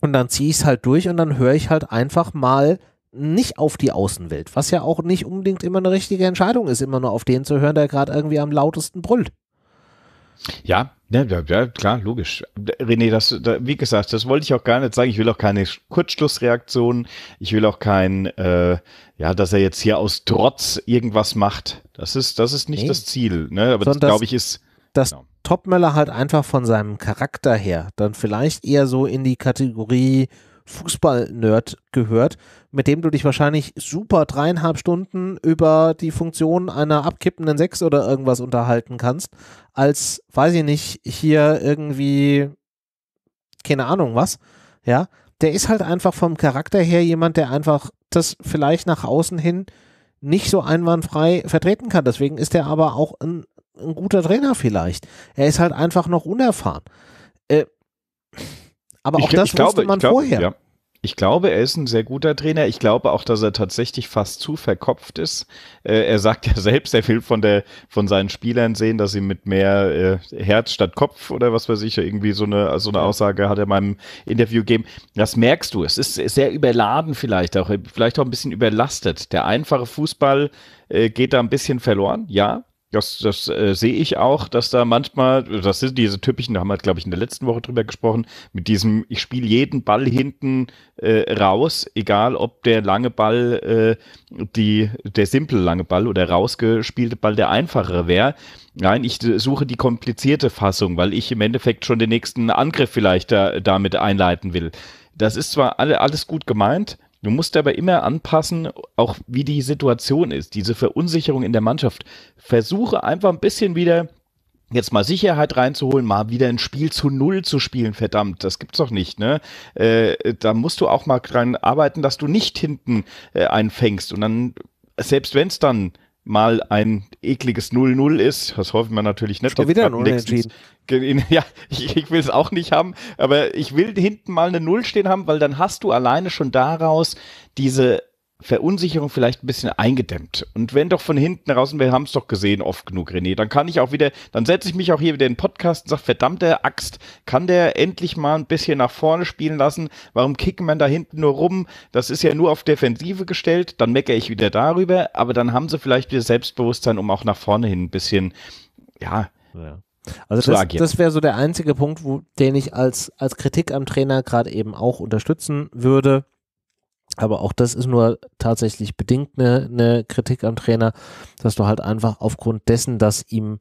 Und dann ziehe ich es halt durch und dann höre ich halt einfach mal nicht auf die Außenwelt, was ja auch nicht unbedingt immer eine richtige Entscheidung ist, immer nur auf den zu hören, der gerade irgendwie am lautesten brüllt. Ja, ne, ja, ja, klar, logisch. René, das, wie gesagt, das wollte ich auch gar nicht sagen. Ich will auch keine Kurzschlussreaktion. Ich will auch kein, äh, ja, dass er jetzt hier aus Trotz irgendwas macht. Das ist, das ist nicht nee. das Ziel. Ne? Aber Sondern das, glaube ich, ist. Das genau. Topmöller halt einfach von seinem Charakter her dann vielleicht eher so in die Kategorie Fußball-Nerd gehört, mit dem du dich wahrscheinlich super dreieinhalb Stunden über die Funktion einer abkippenden Sex oder irgendwas unterhalten kannst, als, weiß ich nicht, hier irgendwie, keine Ahnung was, ja. Der ist halt einfach vom Charakter her jemand, der einfach das vielleicht nach außen hin nicht so einwandfrei vertreten kann. Deswegen ist er aber auch ein, ein guter Trainer vielleicht. Er ist halt einfach noch unerfahren. Äh, aber ich, auch das ich glaube, wusste man glaube, vorher. Ja. Ich glaube, er ist ein sehr guter Trainer. Ich glaube auch, dass er tatsächlich fast zu verkopft ist. Äh, er sagt ja selbst, er will von, der, von seinen Spielern sehen, dass sie mit mehr äh, Herz statt Kopf oder was weiß ich, irgendwie so eine, so eine Aussage hat er in meinem Interview gegeben. Das merkst du. Es ist sehr überladen vielleicht auch, vielleicht auch ein bisschen überlastet. Der einfache Fußball äh, geht da ein bisschen verloren, ja. Das, das äh, sehe ich auch, dass da manchmal, das sind diese typischen, da haben wir, halt, glaube ich, in der letzten Woche drüber gesprochen, mit diesem, ich spiele jeden Ball hinten äh, raus, egal ob der lange Ball, äh, die, der simple lange Ball oder rausgespielte Ball der einfachere wäre. Nein, ich äh, suche die komplizierte Fassung, weil ich im Endeffekt schon den nächsten Angriff vielleicht da, damit einleiten will. Das ist zwar alle, alles gut gemeint, Du musst aber immer anpassen, auch wie die Situation ist, diese Verunsicherung in der Mannschaft. Versuche einfach ein bisschen wieder jetzt mal Sicherheit reinzuholen, mal wieder ein Spiel zu Null zu spielen, verdammt, das gibt's doch nicht, ne? Äh, da musst du auch mal dran arbeiten, dass du nicht hinten äh, einfängst und dann, selbst wenn's dann mal ein ekliges 0-0 ist. Das hoffen wir natürlich nicht. Schon wieder ein Unentschieden. Ja, ich, ich will es auch nicht haben, aber ich will hinten mal eine Null stehen haben, weil dann hast du alleine schon daraus diese Verunsicherung vielleicht ein bisschen eingedämmt. Und wenn doch von hinten raus, und wir haben es doch gesehen oft genug, René, dann kann ich auch wieder, dann setze ich mich auch hier wieder in den Podcast und sage, verdammte Axt, kann der endlich mal ein bisschen nach vorne spielen lassen? Warum kicken man da hinten nur rum? Das ist ja nur auf Defensive gestellt, dann meckere ich wieder darüber, aber dann haben sie vielleicht wieder Selbstbewusstsein, um auch nach vorne hin ein bisschen, ja. ja. Also das, das wäre so der einzige Punkt, wo, den ich als, als Kritik am Trainer gerade eben auch unterstützen würde aber auch das ist nur tatsächlich bedingt eine, eine Kritik am Trainer, dass du halt einfach aufgrund dessen, dass ihm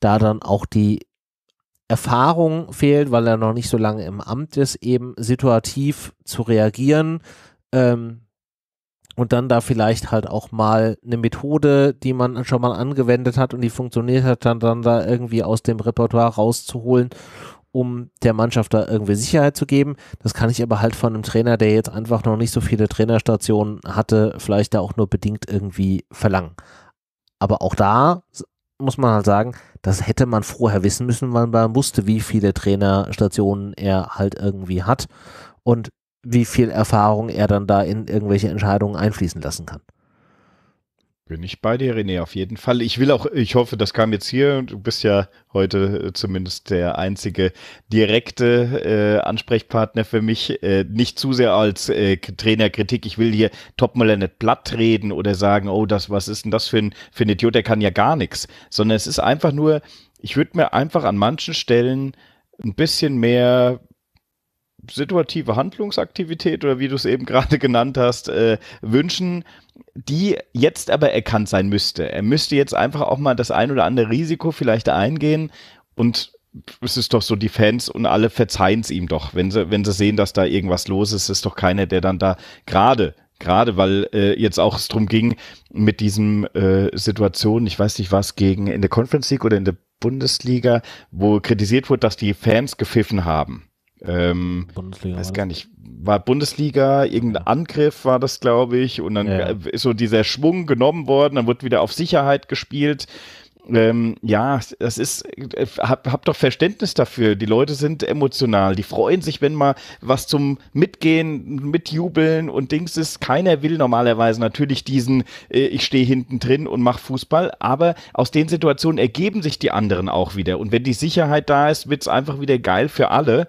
da dann auch die Erfahrung fehlt, weil er noch nicht so lange im Amt ist, eben situativ zu reagieren ähm, und dann da vielleicht halt auch mal eine Methode, die man schon mal angewendet hat und die funktioniert hat, dann, dann da irgendwie aus dem Repertoire rauszuholen um der Mannschaft da irgendwie Sicherheit zu geben. Das kann ich aber halt von einem Trainer, der jetzt einfach noch nicht so viele Trainerstationen hatte, vielleicht da auch nur bedingt irgendwie verlangen. Aber auch da muss man halt sagen, das hätte man vorher wissen müssen, weil man wusste, wie viele Trainerstationen er halt irgendwie hat und wie viel Erfahrung er dann da in irgendwelche Entscheidungen einfließen lassen kann. Bin ich bei dir, René, auf jeden Fall. Ich will auch, ich hoffe, das kam jetzt hier. Du bist ja heute äh, zumindest der einzige direkte äh, Ansprechpartner für mich. Äh, nicht zu sehr als äh, Trainerkritik. Ich will hier Topmüller nicht platt reden oder sagen, oh, das, was ist denn das für ein, für ein Idiot, der kann ja gar nichts. Sondern es ist einfach nur, ich würde mir einfach an manchen Stellen ein bisschen mehr situative Handlungsaktivität oder wie du es eben gerade genannt hast, äh, wünschen, die jetzt aber erkannt sein müsste. Er müsste jetzt einfach auch mal das ein oder andere Risiko vielleicht eingehen und es ist doch so, die Fans und alle verzeihen es ihm doch, wenn sie, wenn sie sehen, dass da irgendwas los ist, ist doch keiner, der dann da gerade gerade weil äh, jetzt auch es drum ging mit diesem äh, Situation, ich weiß nicht was gegen in der Conference League oder in der Bundesliga, wo kritisiert wurde, dass die Fans gepfiffen haben. Ähm, Bundesliga. Weiß gar nicht. War Bundesliga, irgendein Angriff war das, glaube ich. Und dann ja. Äh, ist so dieser Schwung genommen worden, dann wird wieder auf Sicherheit gespielt. Ähm, ja, das ist, äh, hab, hab doch Verständnis dafür. Die Leute sind emotional. Die freuen sich, wenn mal was zum Mitgehen, Mitjubeln und Dings ist. Keiner will normalerweise natürlich diesen, äh, ich stehe hinten drin und mach Fußball. Aber aus den Situationen ergeben sich die anderen auch wieder. Und wenn die Sicherheit da ist, wird's einfach wieder geil für alle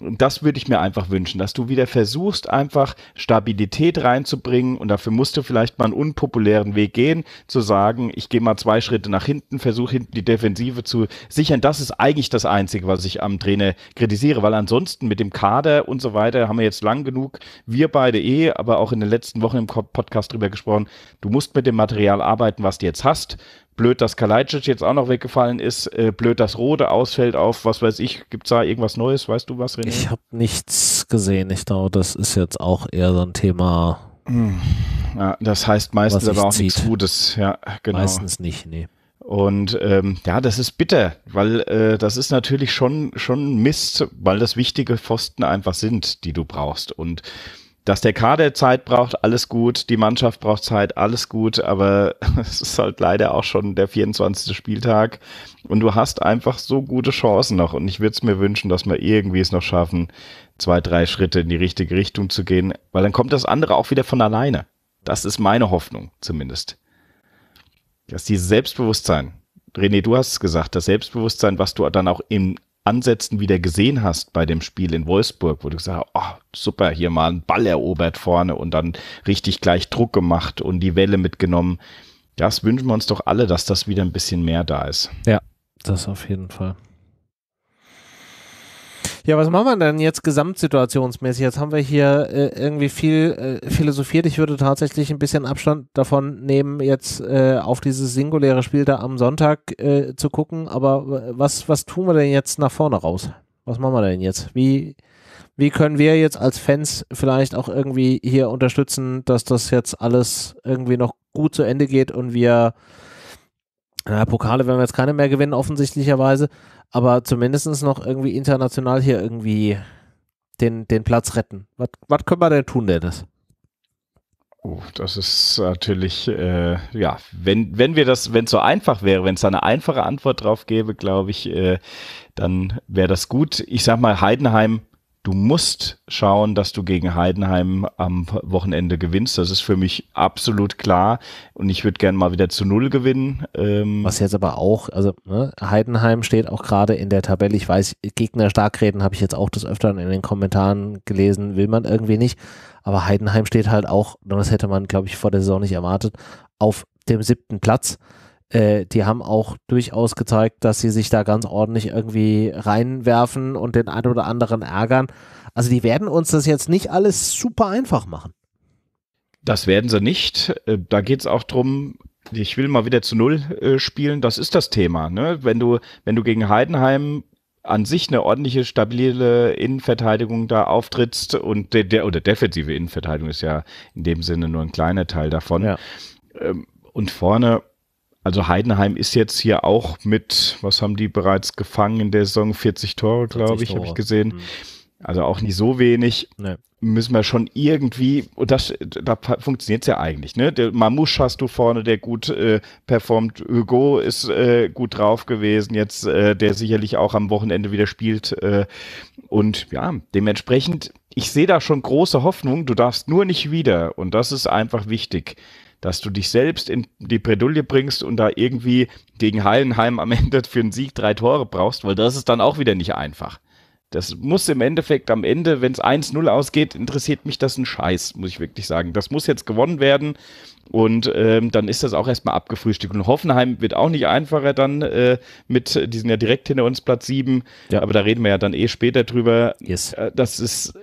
das würde ich mir einfach wünschen, dass du wieder versuchst, einfach Stabilität reinzubringen und dafür musst du vielleicht mal einen unpopulären Weg gehen, zu sagen, ich gehe mal zwei Schritte nach hinten, versuche hinten die Defensive zu sichern. Das ist eigentlich das Einzige, was ich am Trainer kritisiere, weil ansonsten mit dem Kader und so weiter haben wir jetzt lang genug, wir beide eh, aber auch in den letzten Wochen im Podcast drüber gesprochen, du musst mit dem Material arbeiten, was du jetzt hast. Blöd, dass Kalajdzic jetzt auch noch weggefallen ist. Äh, blöd, dass Rode ausfällt auf, was weiß ich. gibt es da irgendwas Neues? Weißt du was, René? Ich habe nichts gesehen. Ich glaube, das ist jetzt auch eher so ein Thema. Hm. Ja, das heißt meistens aber auch zieht. nichts Gutes. Ja, genau. Meistens nicht, nee. Und ähm, ja, das ist bitter, weil äh, das ist natürlich schon, schon Mist, weil das wichtige Pfosten einfach sind, die du brauchst. Und dass der Kader Zeit braucht, alles gut, die Mannschaft braucht Zeit, alles gut, aber es ist halt leider auch schon der 24. Spieltag und du hast einfach so gute Chancen noch und ich würde es mir wünschen, dass wir irgendwie es noch schaffen, zwei, drei Schritte in die richtige Richtung zu gehen, weil dann kommt das andere auch wieder von alleine. Das ist meine Hoffnung zumindest. Dass dieses Selbstbewusstsein, René, du hast es gesagt, das Selbstbewusstsein, was du dann auch im Ansätzen wieder gesehen hast bei dem Spiel in Wolfsburg, wo du gesagt hast, oh, super, hier mal einen Ball erobert vorne und dann richtig gleich Druck gemacht und die Welle mitgenommen. Das wünschen wir uns doch alle, dass das wieder ein bisschen mehr da ist. Ja, das auf jeden Fall. Ja, was machen wir denn jetzt gesamtsituationsmäßig? Jetzt haben wir hier äh, irgendwie viel äh, philosophiert. Ich würde tatsächlich ein bisschen Abstand davon nehmen, jetzt äh, auf dieses singuläre Spiel da am Sonntag äh, zu gucken. Aber äh, was, was tun wir denn jetzt nach vorne raus? Was machen wir denn jetzt? Wie, wie können wir jetzt als Fans vielleicht auch irgendwie hier unterstützen, dass das jetzt alles irgendwie noch gut zu Ende geht und wir ja, Pokale werden wir jetzt keine mehr gewinnen, offensichtlicherweise, aber zumindest noch irgendwie international hier irgendwie den, den Platz retten. Was, was können wir denn tun, Dennis? Uh, das ist natürlich, äh, ja, wenn, wenn wir das, wenn es so einfach wäre, wenn es da eine einfache Antwort drauf gäbe, glaube ich, äh, dann wäre das gut. Ich sag mal, Heidenheim du musst schauen, dass du gegen Heidenheim am Wochenende gewinnst. Das ist für mich absolut klar. Und ich würde gerne mal wieder zu Null gewinnen. Ähm Was jetzt aber auch, also ne, Heidenheim steht auch gerade in der Tabelle. Ich weiß, Gegner stark reden habe ich jetzt auch des Öfteren in den Kommentaren gelesen, will man irgendwie nicht. Aber Heidenheim steht halt auch, das hätte man, glaube ich, vor der Saison nicht erwartet, auf dem siebten Platz äh, die haben auch durchaus gezeigt, dass sie sich da ganz ordentlich irgendwie reinwerfen und den einen oder anderen ärgern. Also die werden uns das jetzt nicht alles super einfach machen. Das werden sie nicht. Äh, da geht es auch darum, ich will mal wieder zu Null äh, spielen, das ist das Thema. Ne? Wenn, du, wenn du gegen Heidenheim an sich eine ordentliche, stabile Innenverteidigung da auftrittst und der, de oder defensive Innenverteidigung ist ja in dem Sinne nur ein kleiner Teil davon. Ja. Ähm, und vorne also Heidenheim ist jetzt hier auch mit, was haben die bereits gefangen in der Saison? 40 Tore, glaube ich, habe ich gesehen. Mhm. Also auch nicht so wenig. Nee. Müssen wir schon irgendwie, und das, da funktioniert es ja eigentlich, ne? Der Mamusch hast du vorne, der gut äh, performt. Hugo ist äh, gut drauf gewesen, jetzt, äh, der sicherlich auch am Wochenende wieder spielt. Äh, und ja, dementsprechend, ich sehe da schon große Hoffnung. Du darfst nur nicht wieder, und das ist einfach wichtig, dass du dich selbst in die Bredouille bringst und da irgendwie gegen Heilenheim am Ende für einen Sieg drei Tore brauchst, weil das ist dann auch wieder nicht einfach. Das muss im Endeffekt am Ende, wenn es 1-0 ausgeht, interessiert mich das ein Scheiß, muss ich wirklich sagen. Das muss jetzt gewonnen werden und ähm, dann ist das auch erstmal abgefrühstückt. Und Hoffenheim wird auch nicht einfacher dann äh, mit, die sind ja direkt hinter uns Platz 7, ja. aber da reden wir ja dann eh später drüber. Yes. Äh, das ist,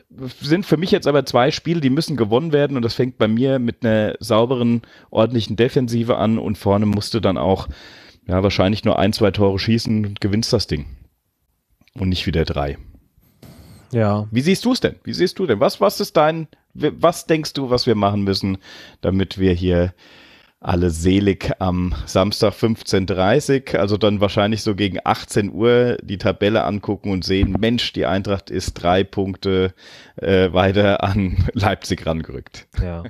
sind für mich jetzt aber zwei Spiele, die müssen gewonnen werden und das fängt bei mir mit einer sauberen, ordentlichen Defensive an und vorne musst du dann auch ja, wahrscheinlich nur ein, zwei Tore schießen und gewinnst das Ding. Und nicht wieder drei. Ja. Wie siehst du es denn? Wie siehst du denn? Was, was ist dein, was denkst du, was wir machen müssen, damit wir hier alle selig am Samstag 15.30 Uhr, also dann wahrscheinlich so gegen 18 Uhr die Tabelle angucken und sehen, Mensch, die Eintracht ist drei Punkte äh, weiter an Leipzig rangerückt. Ja.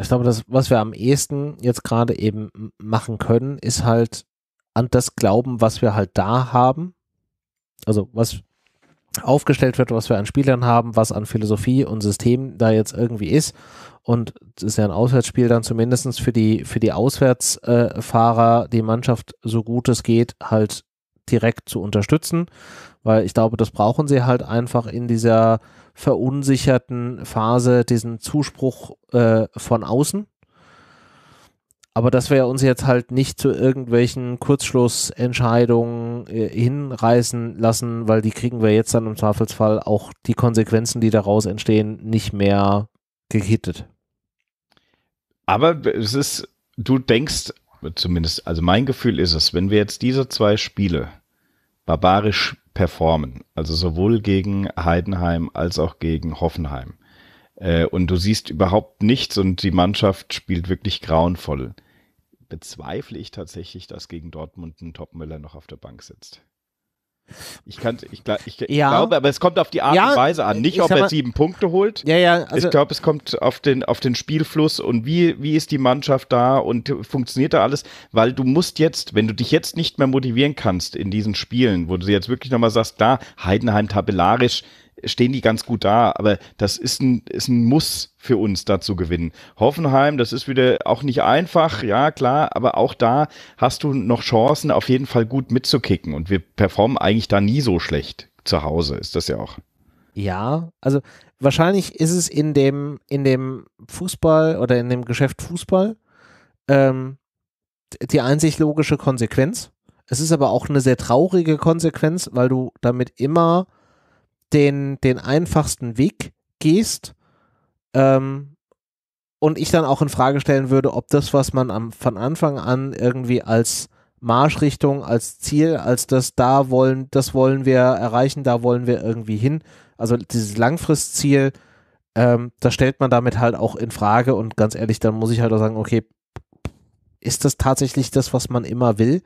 Ich glaube, das, was wir am ehesten jetzt gerade eben machen können, ist halt an das Glauben, was wir halt da haben. Also was, aufgestellt wird, was wir an Spielern haben, was an Philosophie und System da jetzt irgendwie ist. Und es ist ja ein Auswärtsspiel dann zumindest für die, für die Auswärtsfahrer, die Mannschaft so gut es geht, halt direkt zu unterstützen, weil ich glaube, das brauchen sie halt einfach in dieser verunsicherten Phase, diesen Zuspruch äh, von außen, aber dass wir uns jetzt halt nicht zu irgendwelchen Kurzschlussentscheidungen äh, hinreißen lassen, weil die kriegen wir jetzt dann im Zweifelsfall auch die Konsequenzen, die daraus entstehen, nicht mehr gekittet. Aber es ist, du denkst, zumindest, also mein Gefühl ist es, wenn wir jetzt diese zwei Spiele barbarisch performen, also sowohl gegen Heidenheim als auch gegen Hoffenheim, äh, und du siehst überhaupt nichts und die Mannschaft spielt wirklich grauenvoll, bezweifle ich tatsächlich, dass gegen Dortmund ein Topmüller noch auf der Bank sitzt. Ich, kann, ich, ich, ja. glaube, aber es kommt auf die Art ja, und Weise an. Äh, nicht, ob er sieben Punkte holt. Ja, ja, also ich glaube, es kommt auf den, auf den Spielfluss und wie, wie ist die Mannschaft da und funktioniert da alles. Weil du musst jetzt, wenn du dich jetzt nicht mehr motivieren kannst in diesen Spielen, wo du jetzt wirklich nochmal sagst, da, Heidenheim tabellarisch stehen die ganz gut da, aber das ist ein, ist ein Muss für uns, da zu gewinnen. Hoffenheim, das ist wieder auch nicht einfach, ja klar, aber auch da hast du noch Chancen, auf jeden Fall gut mitzukicken und wir performen eigentlich da nie so schlecht. Zu Hause ist das ja auch. Ja, also wahrscheinlich ist es in dem, in dem Fußball oder in dem Geschäft Fußball ähm, die einzig logische Konsequenz. Es ist aber auch eine sehr traurige Konsequenz, weil du damit immer den, den einfachsten Weg gehst. Ähm, und ich dann auch in Frage stellen würde, ob das, was man am, von Anfang an irgendwie als Marschrichtung, als Ziel, als das da wollen, das wollen wir erreichen, da wollen wir irgendwie hin. Also dieses Langfristziel, ähm, das stellt man damit halt auch in Frage und ganz ehrlich, dann muss ich halt auch sagen, okay, ist das tatsächlich das, was man immer will?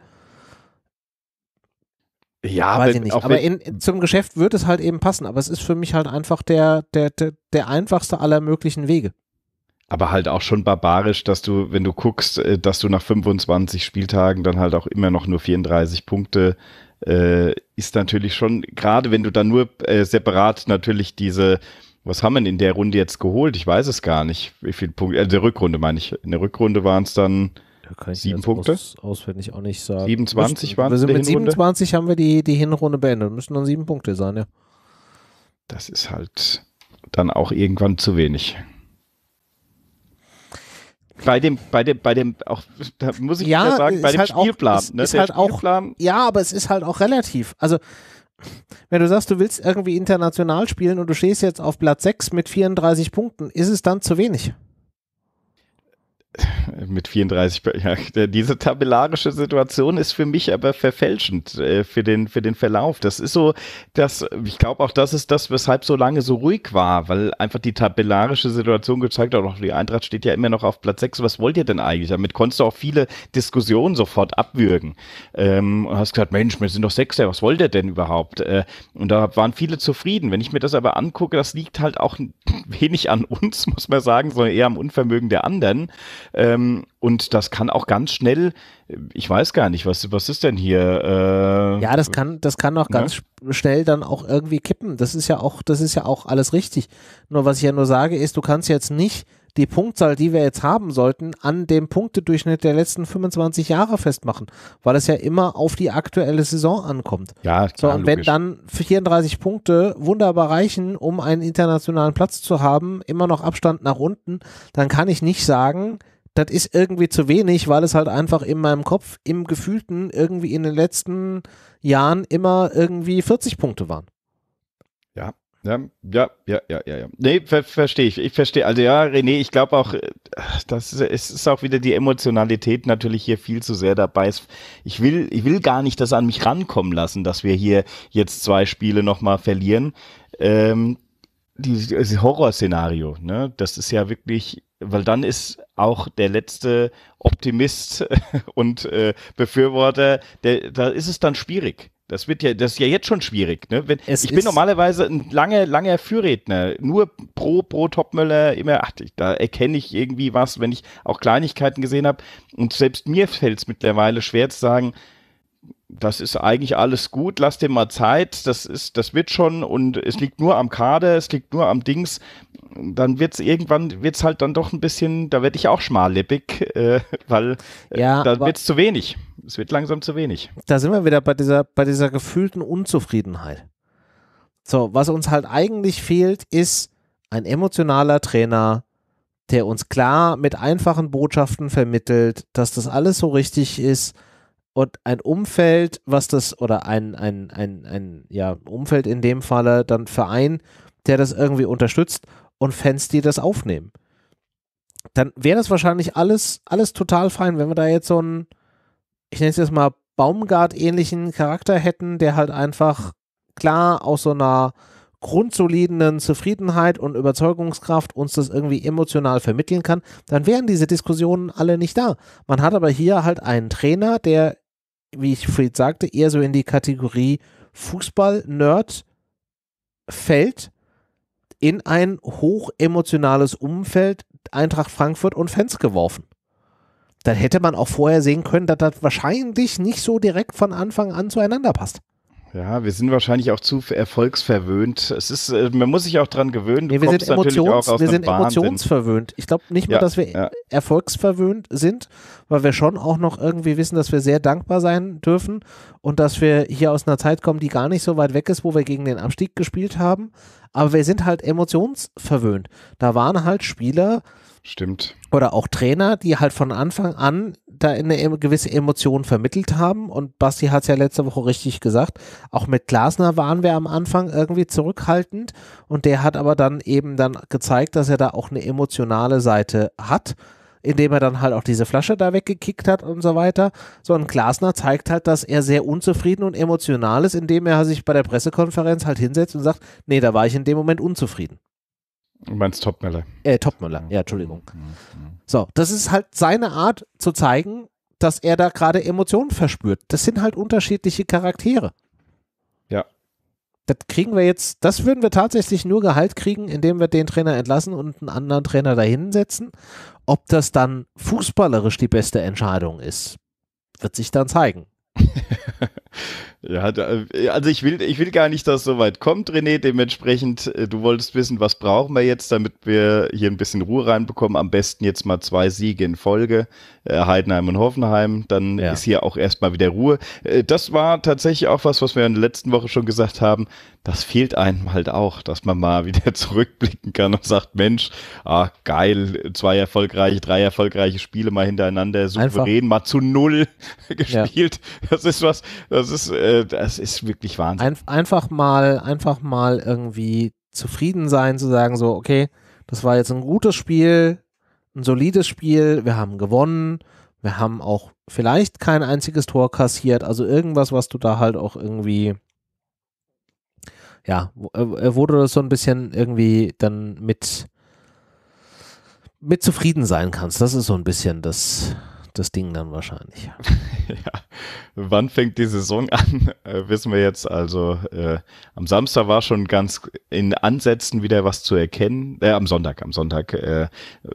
Ja, weiß ich nicht. Aber in, zum Geschäft wird es halt eben passen. Aber es ist für mich halt einfach der, der, der, der einfachste aller möglichen Wege aber halt auch schon barbarisch, dass du, wenn du guckst, äh, dass du nach 25 Spieltagen dann halt auch immer noch nur 34 Punkte äh, ist natürlich schon, gerade wenn du dann nur äh, separat natürlich diese, was haben wir in der Runde jetzt geholt? Ich weiß es gar nicht, wie viele Punkte, äh, der Rückrunde meine ich. In der Rückrunde waren es dann kann ich Sieben Punkte? Aus, auswendig auch nicht sagen. 27 waren es. Mit 27 haben wir die, die Hinrunde beendet. Müssen dann sieben Punkte sein, ja. Das ist halt dann auch irgendwann zu wenig. Bei dem, bei dem, bei dem, auch, da muss ich ja sagen, bei dem halt Spielplan. Auch, ne? ist halt Spielplan auch, ja, aber es ist halt auch relativ. Also, wenn du sagst, du willst irgendwie international spielen und du stehst jetzt auf Platz 6 mit 34 Punkten, ist es dann zu wenig? mit 34, ja, diese tabellarische Situation ist für mich aber verfälschend äh, für, den, für den Verlauf. Das ist so, dass ich glaube auch, das ist das, weshalb so lange so ruhig war, weil einfach die tabellarische Situation gezeigt hat, auch die Eintracht steht ja immer noch auf Platz 6. Was wollt ihr denn eigentlich? Damit konntest du auch viele Diskussionen sofort abwürgen. Ähm, und hast gesagt, Mensch, wir sind doch Sechster, was wollt ihr denn überhaupt? Äh, und da waren viele zufrieden. Wenn ich mir das aber angucke, das liegt halt auch wenig an uns, muss man sagen, sondern eher am Unvermögen der anderen. Ähm, und das kann auch ganz schnell, ich weiß gar nicht, was, was ist denn hier? Äh, ja, das kann, das kann auch ganz ne? schnell dann auch irgendwie kippen. Das ist ja auch, das ist ja auch alles richtig. Nur was ich ja nur sage, ist, du kannst jetzt nicht die Punktzahl, die wir jetzt haben sollten, an dem Punktedurchschnitt der letzten 25 Jahre festmachen, weil es ja immer auf die aktuelle Saison ankommt. Ja, klar, so, und wenn dann 34 Punkte wunderbar reichen, um einen internationalen Platz zu haben, immer noch Abstand nach unten, dann kann ich nicht sagen, das ist irgendwie zu wenig, weil es halt einfach in meinem Kopf, im Gefühlten irgendwie in den letzten Jahren immer irgendwie 40 Punkte waren. Ja, ja, ja, ja, ja, ja. Nee, ver verstehe ich. Ich verstehe. Also ja, René, ich glaube auch, äh, das ist, ist auch wieder die Emotionalität natürlich hier viel zu sehr dabei. Ich will, ich will gar nicht das an mich rankommen lassen, dass wir hier jetzt zwei Spiele nochmal verlieren. Ähm, dieses Horrorszenario, ne? Das ist ja wirklich weil dann ist auch der letzte Optimist und äh, Befürworter, der, da ist es dann schwierig. Das wird ja, das ist ja jetzt schon schwierig. Ne? Wenn, ich bin normalerweise ein langer, langer Fürredner. Nur pro, pro Topmöller immer, ach, da erkenne ich irgendwie was, wenn ich auch Kleinigkeiten gesehen habe. Und selbst mir fällt es mittlerweile schwer zu sagen, das ist eigentlich alles gut, lass dir mal Zeit, das ist, das wird schon und es liegt nur am Kader, es liegt nur am Dings, dann wird es irgendwann, wird es halt dann doch ein bisschen, da werde ich auch schmallippig, äh, weil äh, ja, da wird es zu wenig. Es wird langsam zu wenig. Da sind wir wieder bei dieser, bei dieser gefühlten Unzufriedenheit. So, was uns halt eigentlich fehlt, ist ein emotionaler Trainer, der uns klar mit einfachen Botschaften vermittelt, dass das alles so richtig ist und ein Umfeld, was das, oder ein, ein, ein, ein ja, Umfeld in dem Falle, dann Verein, der das irgendwie unterstützt und Fans, die das aufnehmen. Dann wäre das wahrscheinlich alles, alles total fein, wenn wir da jetzt so einen, ich nenne es jetzt mal Baumgart-ähnlichen Charakter hätten, der halt einfach klar aus so einer grundsolidenen Zufriedenheit und Überzeugungskraft uns das irgendwie emotional vermitteln kann, dann wären diese Diskussionen alle nicht da. Man hat aber hier halt einen Trainer, der wie ich vorhin sagte, eher so in die Kategorie Fußball-Nerd fällt in ein hochemotionales Umfeld Eintracht Frankfurt und Fans geworfen. Dann hätte man auch vorher sehen können, dass das wahrscheinlich nicht so direkt von Anfang an zueinander passt. Ja, wir sind wahrscheinlich auch zu erfolgsverwöhnt. Es ist, äh, man muss sich auch dran gewöhnen. Du nee, wir sind, Emotions, wir sind emotionsverwöhnt. Ich glaube nicht nur, ja, dass wir ja. erfolgsverwöhnt sind, weil wir schon auch noch irgendwie wissen, dass wir sehr dankbar sein dürfen und dass wir hier aus einer Zeit kommen, die gar nicht so weit weg ist, wo wir gegen den Abstieg gespielt haben. Aber wir sind halt emotionsverwöhnt. Da waren halt Spieler, Stimmt. Oder auch Trainer, die halt von Anfang an da eine gewisse Emotion vermittelt haben. Und Basti hat es ja letzte Woche richtig gesagt. Auch mit Glasner waren wir am Anfang irgendwie zurückhaltend. Und der hat aber dann eben dann gezeigt, dass er da auch eine emotionale Seite hat, indem er dann halt auch diese Flasche da weggekickt hat und so weiter. So ein Glasner zeigt halt, dass er sehr unzufrieden und emotional ist, indem er sich bei der Pressekonferenz halt hinsetzt und sagt, nee, da war ich in dem Moment unzufrieden. Du meinst Topmüller. Äh, Topmüller, ja, Entschuldigung. So, das ist halt seine Art zu zeigen, dass er da gerade Emotionen verspürt. Das sind halt unterschiedliche Charaktere. Ja. Das kriegen wir jetzt, das würden wir tatsächlich nur Gehalt kriegen, indem wir den Trainer entlassen und einen anderen Trainer dahinsetzen. Ob das dann fußballerisch die beste Entscheidung ist, wird sich dann zeigen. Ja, äh, also ich will, ich will gar nicht, dass es so weit kommt, René. Dementsprechend, äh, du wolltest wissen, was brauchen wir jetzt, damit wir hier ein bisschen Ruhe reinbekommen. Am besten jetzt mal zwei Siege in Folge, äh, Heidenheim und Hoffenheim. Dann ja. ist hier auch erstmal wieder Ruhe. Das war tatsächlich auch was, was wir in der letzten Woche schon gesagt haben das fehlt einem halt auch, dass man mal wieder zurückblicken kann und sagt, Mensch, ah, geil, zwei erfolgreiche, drei erfolgreiche Spiele mal hintereinander, souverän, Einfach. mal zu null gespielt. Ja. Das ist was, das ist, äh, das ist wirklich Wahnsinn. einfach mal, einfach mal irgendwie zufrieden sein, zu sagen so, okay, das war jetzt ein gutes Spiel, ein solides Spiel, wir haben gewonnen, wir haben auch vielleicht kein einziges Tor kassiert, also irgendwas, was du da halt auch irgendwie ja, wurde äh, äh, das so ein bisschen irgendwie dann mit, mit zufrieden sein kannst. Das ist so ein bisschen das, das Ding dann wahrscheinlich. ja. Wann fängt die Saison an? Äh, wissen wir jetzt. Also äh, am Samstag war schon ganz in Ansätzen wieder was zu erkennen. Äh, am Sonntag, am Sonntag äh,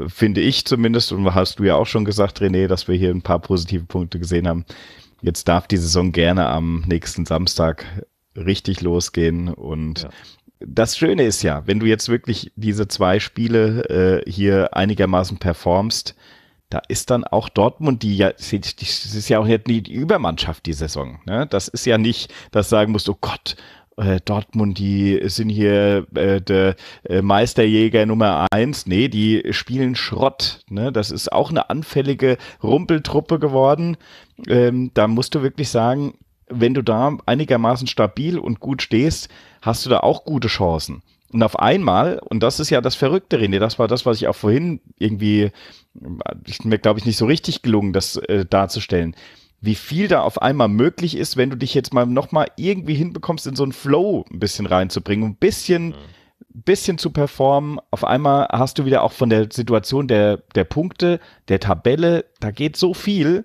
finde ich zumindest und hast du ja auch schon gesagt, René, dass wir hier ein paar positive Punkte gesehen haben. Jetzt darf die Saison gerne am nächsten Samstag richtig losgehen. Und ja. das Schöne ist ja, wenn du jetzt wirklich diese zwei Spiele äh, hier einigermaßen performst, da ist dann auch Dortmund, die ja, das ist ja auch nicht die Übermannschaft die Saison. Ne? Das ist ja nicht, dass du sagen musst, oh Gott, äh, Dortmund, die sind hier äh, der äh, Meisterjäger Nummer eins. Nee, die spielen Schrott. Ne? Das ist auch eine anfällige Rumpeltruppe geworden. Ähm, da musst du wirklich sagen, wenn du da einigermaßen stabil und gut stehst, hast du da auch gute Chancen. Und auf einmal, und das ist ja das Verrückte, René, das war das, was ich auch vorhin irgendwie, ich, äh, mir glaube ich nicht so richtig gelungen, das äh, darzustellen, wie viel da auf einmal möglich ist, wenn du dich jetzt mal nochmal irgendwie hinbekommst, in so einen Flow ein bisschen reinzubringen, ein bisschen, mhm. bisschen zu performen. Auf einmal hast du wieder auch von der Situation der, der Punkte, der Tabelle, da geht so viel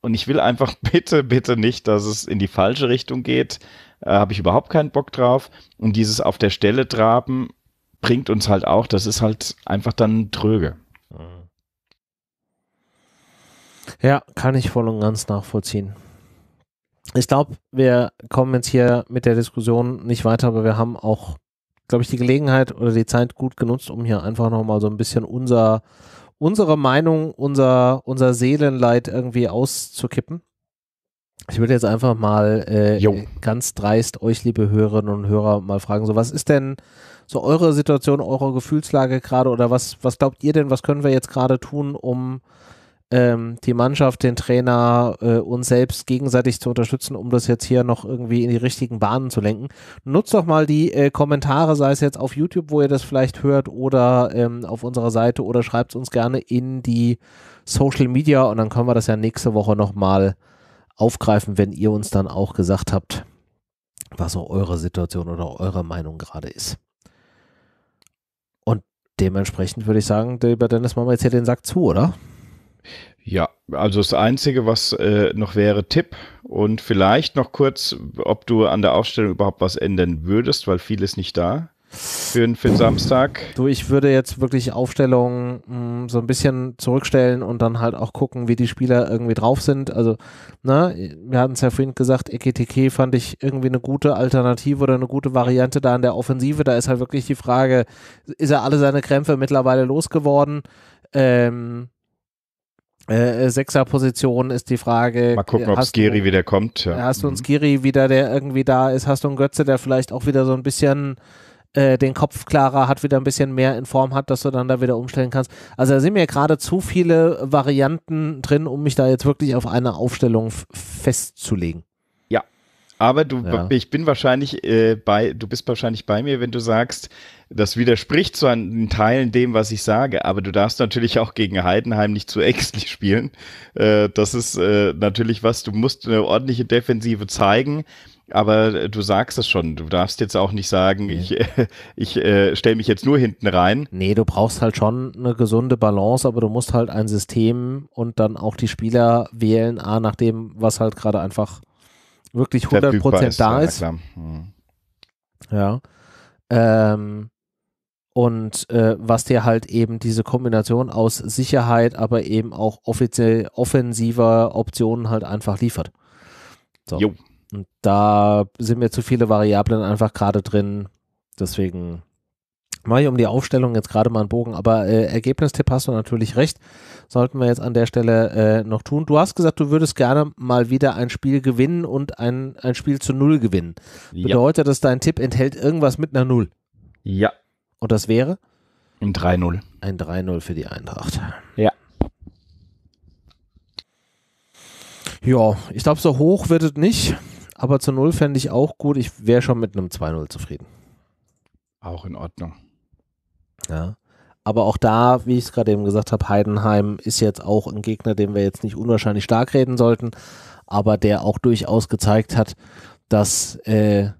und ich will einfach bitte, bitte nicht, dass es in die falsche Richtung geht. Äh, Habe ich überhaupt keinen Bock drauf. Und dieses auf der Stelle traben bringt uns halt auch, das ist halt einfach dann tröge. Ja, kann ich voll und ganz nachvollziehen. Ich glaube, wir kommen jetzt hier mit der Diskussion nicht weiter, aber wir haben auch, glaube ich, die Gelegenheit oder die Zeit gut genutzt, um hier einfach nochmal so ein bisschen unser unserer Meinung, unser, unser Seelenleid irgendwie auszukippen. Ich würde jetzt einfach mal äh, ganz dreist euch, liebe Hörerinnen und Hörer, mal fragen, so was ist denn so eure Situation, eure Gefühlslage gerade oder was, was glaubt ihr denn, was können wir jetzt gerade tun, um ähm, die Mannschaft, den Trainer, äh, uns selbst gegenseitig zu unterstützen, um das jetzt hier noch irgendwie in die richtigen Bahnen zu lenken. Nutzt doch mal die äh, Kommentare, sei es jetzt auf YouTube, wo ihr das vielleicht hört, oder ähm, auf unserer Seite, oder schreibt es uns gerne in die Social Media und dann können wir das ja nächste Woche nochmal aufgreifen, wenn ihr uns dann auch gesagt habt, was so eure Situation oder eure Meinung gerade ist. Und dementsprechend würde ich sagen, lieber Dennis, machen wir jetzt hier den Sack zu, oder? Ja, also das Einzige, was äh, noch wäre, Tipp und vielleicht noch kurz, ob du an der Aufstellung überhaupt was ändern würdest, weil viel ist nicht da für, den, für Samstag. Du, ich würde jetzt wirklich Aufstellungen hm, so ein bisschen zurückstellen und dann halt auch gucken, wie die Spieler irgendwie drauf sind. Also, ne, wir hatten es ja vorhin gesagt, EKTK fand ich irgendwie eine gute Alternative oder eine gute Variante da in der Offensive. Da ist halt wirklich die Frage, ist er alle seine Krämpfe mittlerweile losgeworden? Ähm, äh, äh, Sechserposition ist die Frage. Mal gucken, ob Skiri wieder kommt. Ja. Hast du einen mhm. Skiri wieder, der irgendwie da ist? Hast du einen Götze, der vielleicht auch wieder so ein bisschen äh, den Kopf klarer hat, wieder ein bisschen mehr in Form hat, dass du dann da wieder umstellen kannst? Also da sind mir gerade zu viele Varianten drin, um mich da jetzt wirklich auf eine Aufstellung festzulegen. Aber du, ja. ich bin wahrscheinlich äh, bei, du bist wahrscheinlich bei mir, wenn du sagst, das widerspricht zu an Teil dem, was ich sage. Aber du darfst natürlich auch gegen Heidenheim nicht zu ängstlich spielen. Äh, das ist äh, natürlich was. Du musst eine ordentliche Defensive zeigen. Aber äh, du sagst es schon, du darfst jetzt auch nicht sagen, nee. ich, äh, ich äh, stelle mich jetzt nur hinten rein. Nee, du brauchst halt schon eine gesunde Balance, aber du musst halt ein System und dann auch die Spieler wählen, A, nach dem, was halt gerade einfach wirklich 100 Prozent da ist. Ja. Mhm. ja. Ähm, und äh, was dir halt eben diese Kombination aus Sicherheit, aber eben auch offiziell offensiver Optionen halt einfach liefert. So. Jo. Und da sind mir zu viele Variablen einfach gerade drin. Deswegen mache ich um die Aufstellung jetzt gerade mal einen Bogen, aber äh, Ergebnistipp hast du natürlich recht. Sollten wir jetzt an der Stelle äh, noch tun. Du hast gesagt, du würdest gerne mal wieder ein Spiel gewinnen und ein, ein Spiel zu Null gewinnen. Ja. Bedeutet das, dein Tipp enthält irgendwas mit einer Null? Ja. Und das wäre? Ein 3-0. Ein 3-0 für die Eintracht. Ja. Ja, ich glaube, so hoch wird es nicht, aber zu Null fände ich auch gut. Ich wäre schon mit einem 2-0 zufrieden. Auch in Ordnung. Ja. Ne? Aber auch da, wie ich es gerade eben gesagt habe, Heidenheim ist jetzt auch ein Gegner, den wir jetzt nicht unwahrscheinlich stark reden sollten, aber der auch durchaus gezeigt hat, dass, äh,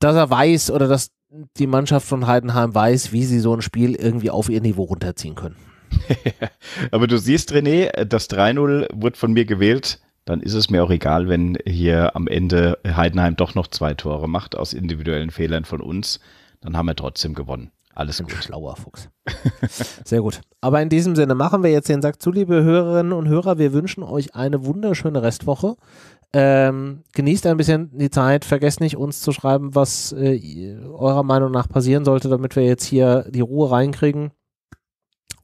dass er weiß oder dass die Mannschaft von Heidenheim weiß, wie sie so ein Spiel irgendwie auf ihr Niveau runterziehen können. aber du siehst, René, das 3-0 wird von mir gewählt. Dann ist es mir auch egal, wenn hier am Ende Heidenheim doch noch zwei Tore macht aus individuellen Fehlern von uns. Dann haben wir trotzdem gewonnen. Alles ein gut. schlauer Fuchs. Sehr gut. Aber in diesem Sinne machen wir jetzt den Sack zu, liebe Hörerinnen und Hörer. Wir wünschen euch eine wunderschöne Restwoche. Ähm, genießt ein bisschen die Zeit. Vergesst nicht, uns zu schreiben, was äh, eurer Meinung nach passieren sollte, damit wir jetzt hier die Ruhe reinkriegen.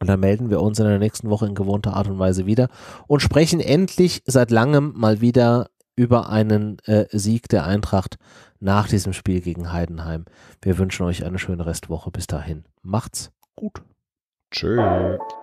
Und dann melden wir uns in der nächsten Woche in gewohnter Art und Weise wieder und sprechen endlich seit langem mal wieder über einen äh, Sieg der Eintracht nach diesem Spiel gegen Heidenheim. Wir wünschen euch eine schöne Restwoche. Bis dahin, macht's gut. Tschüss.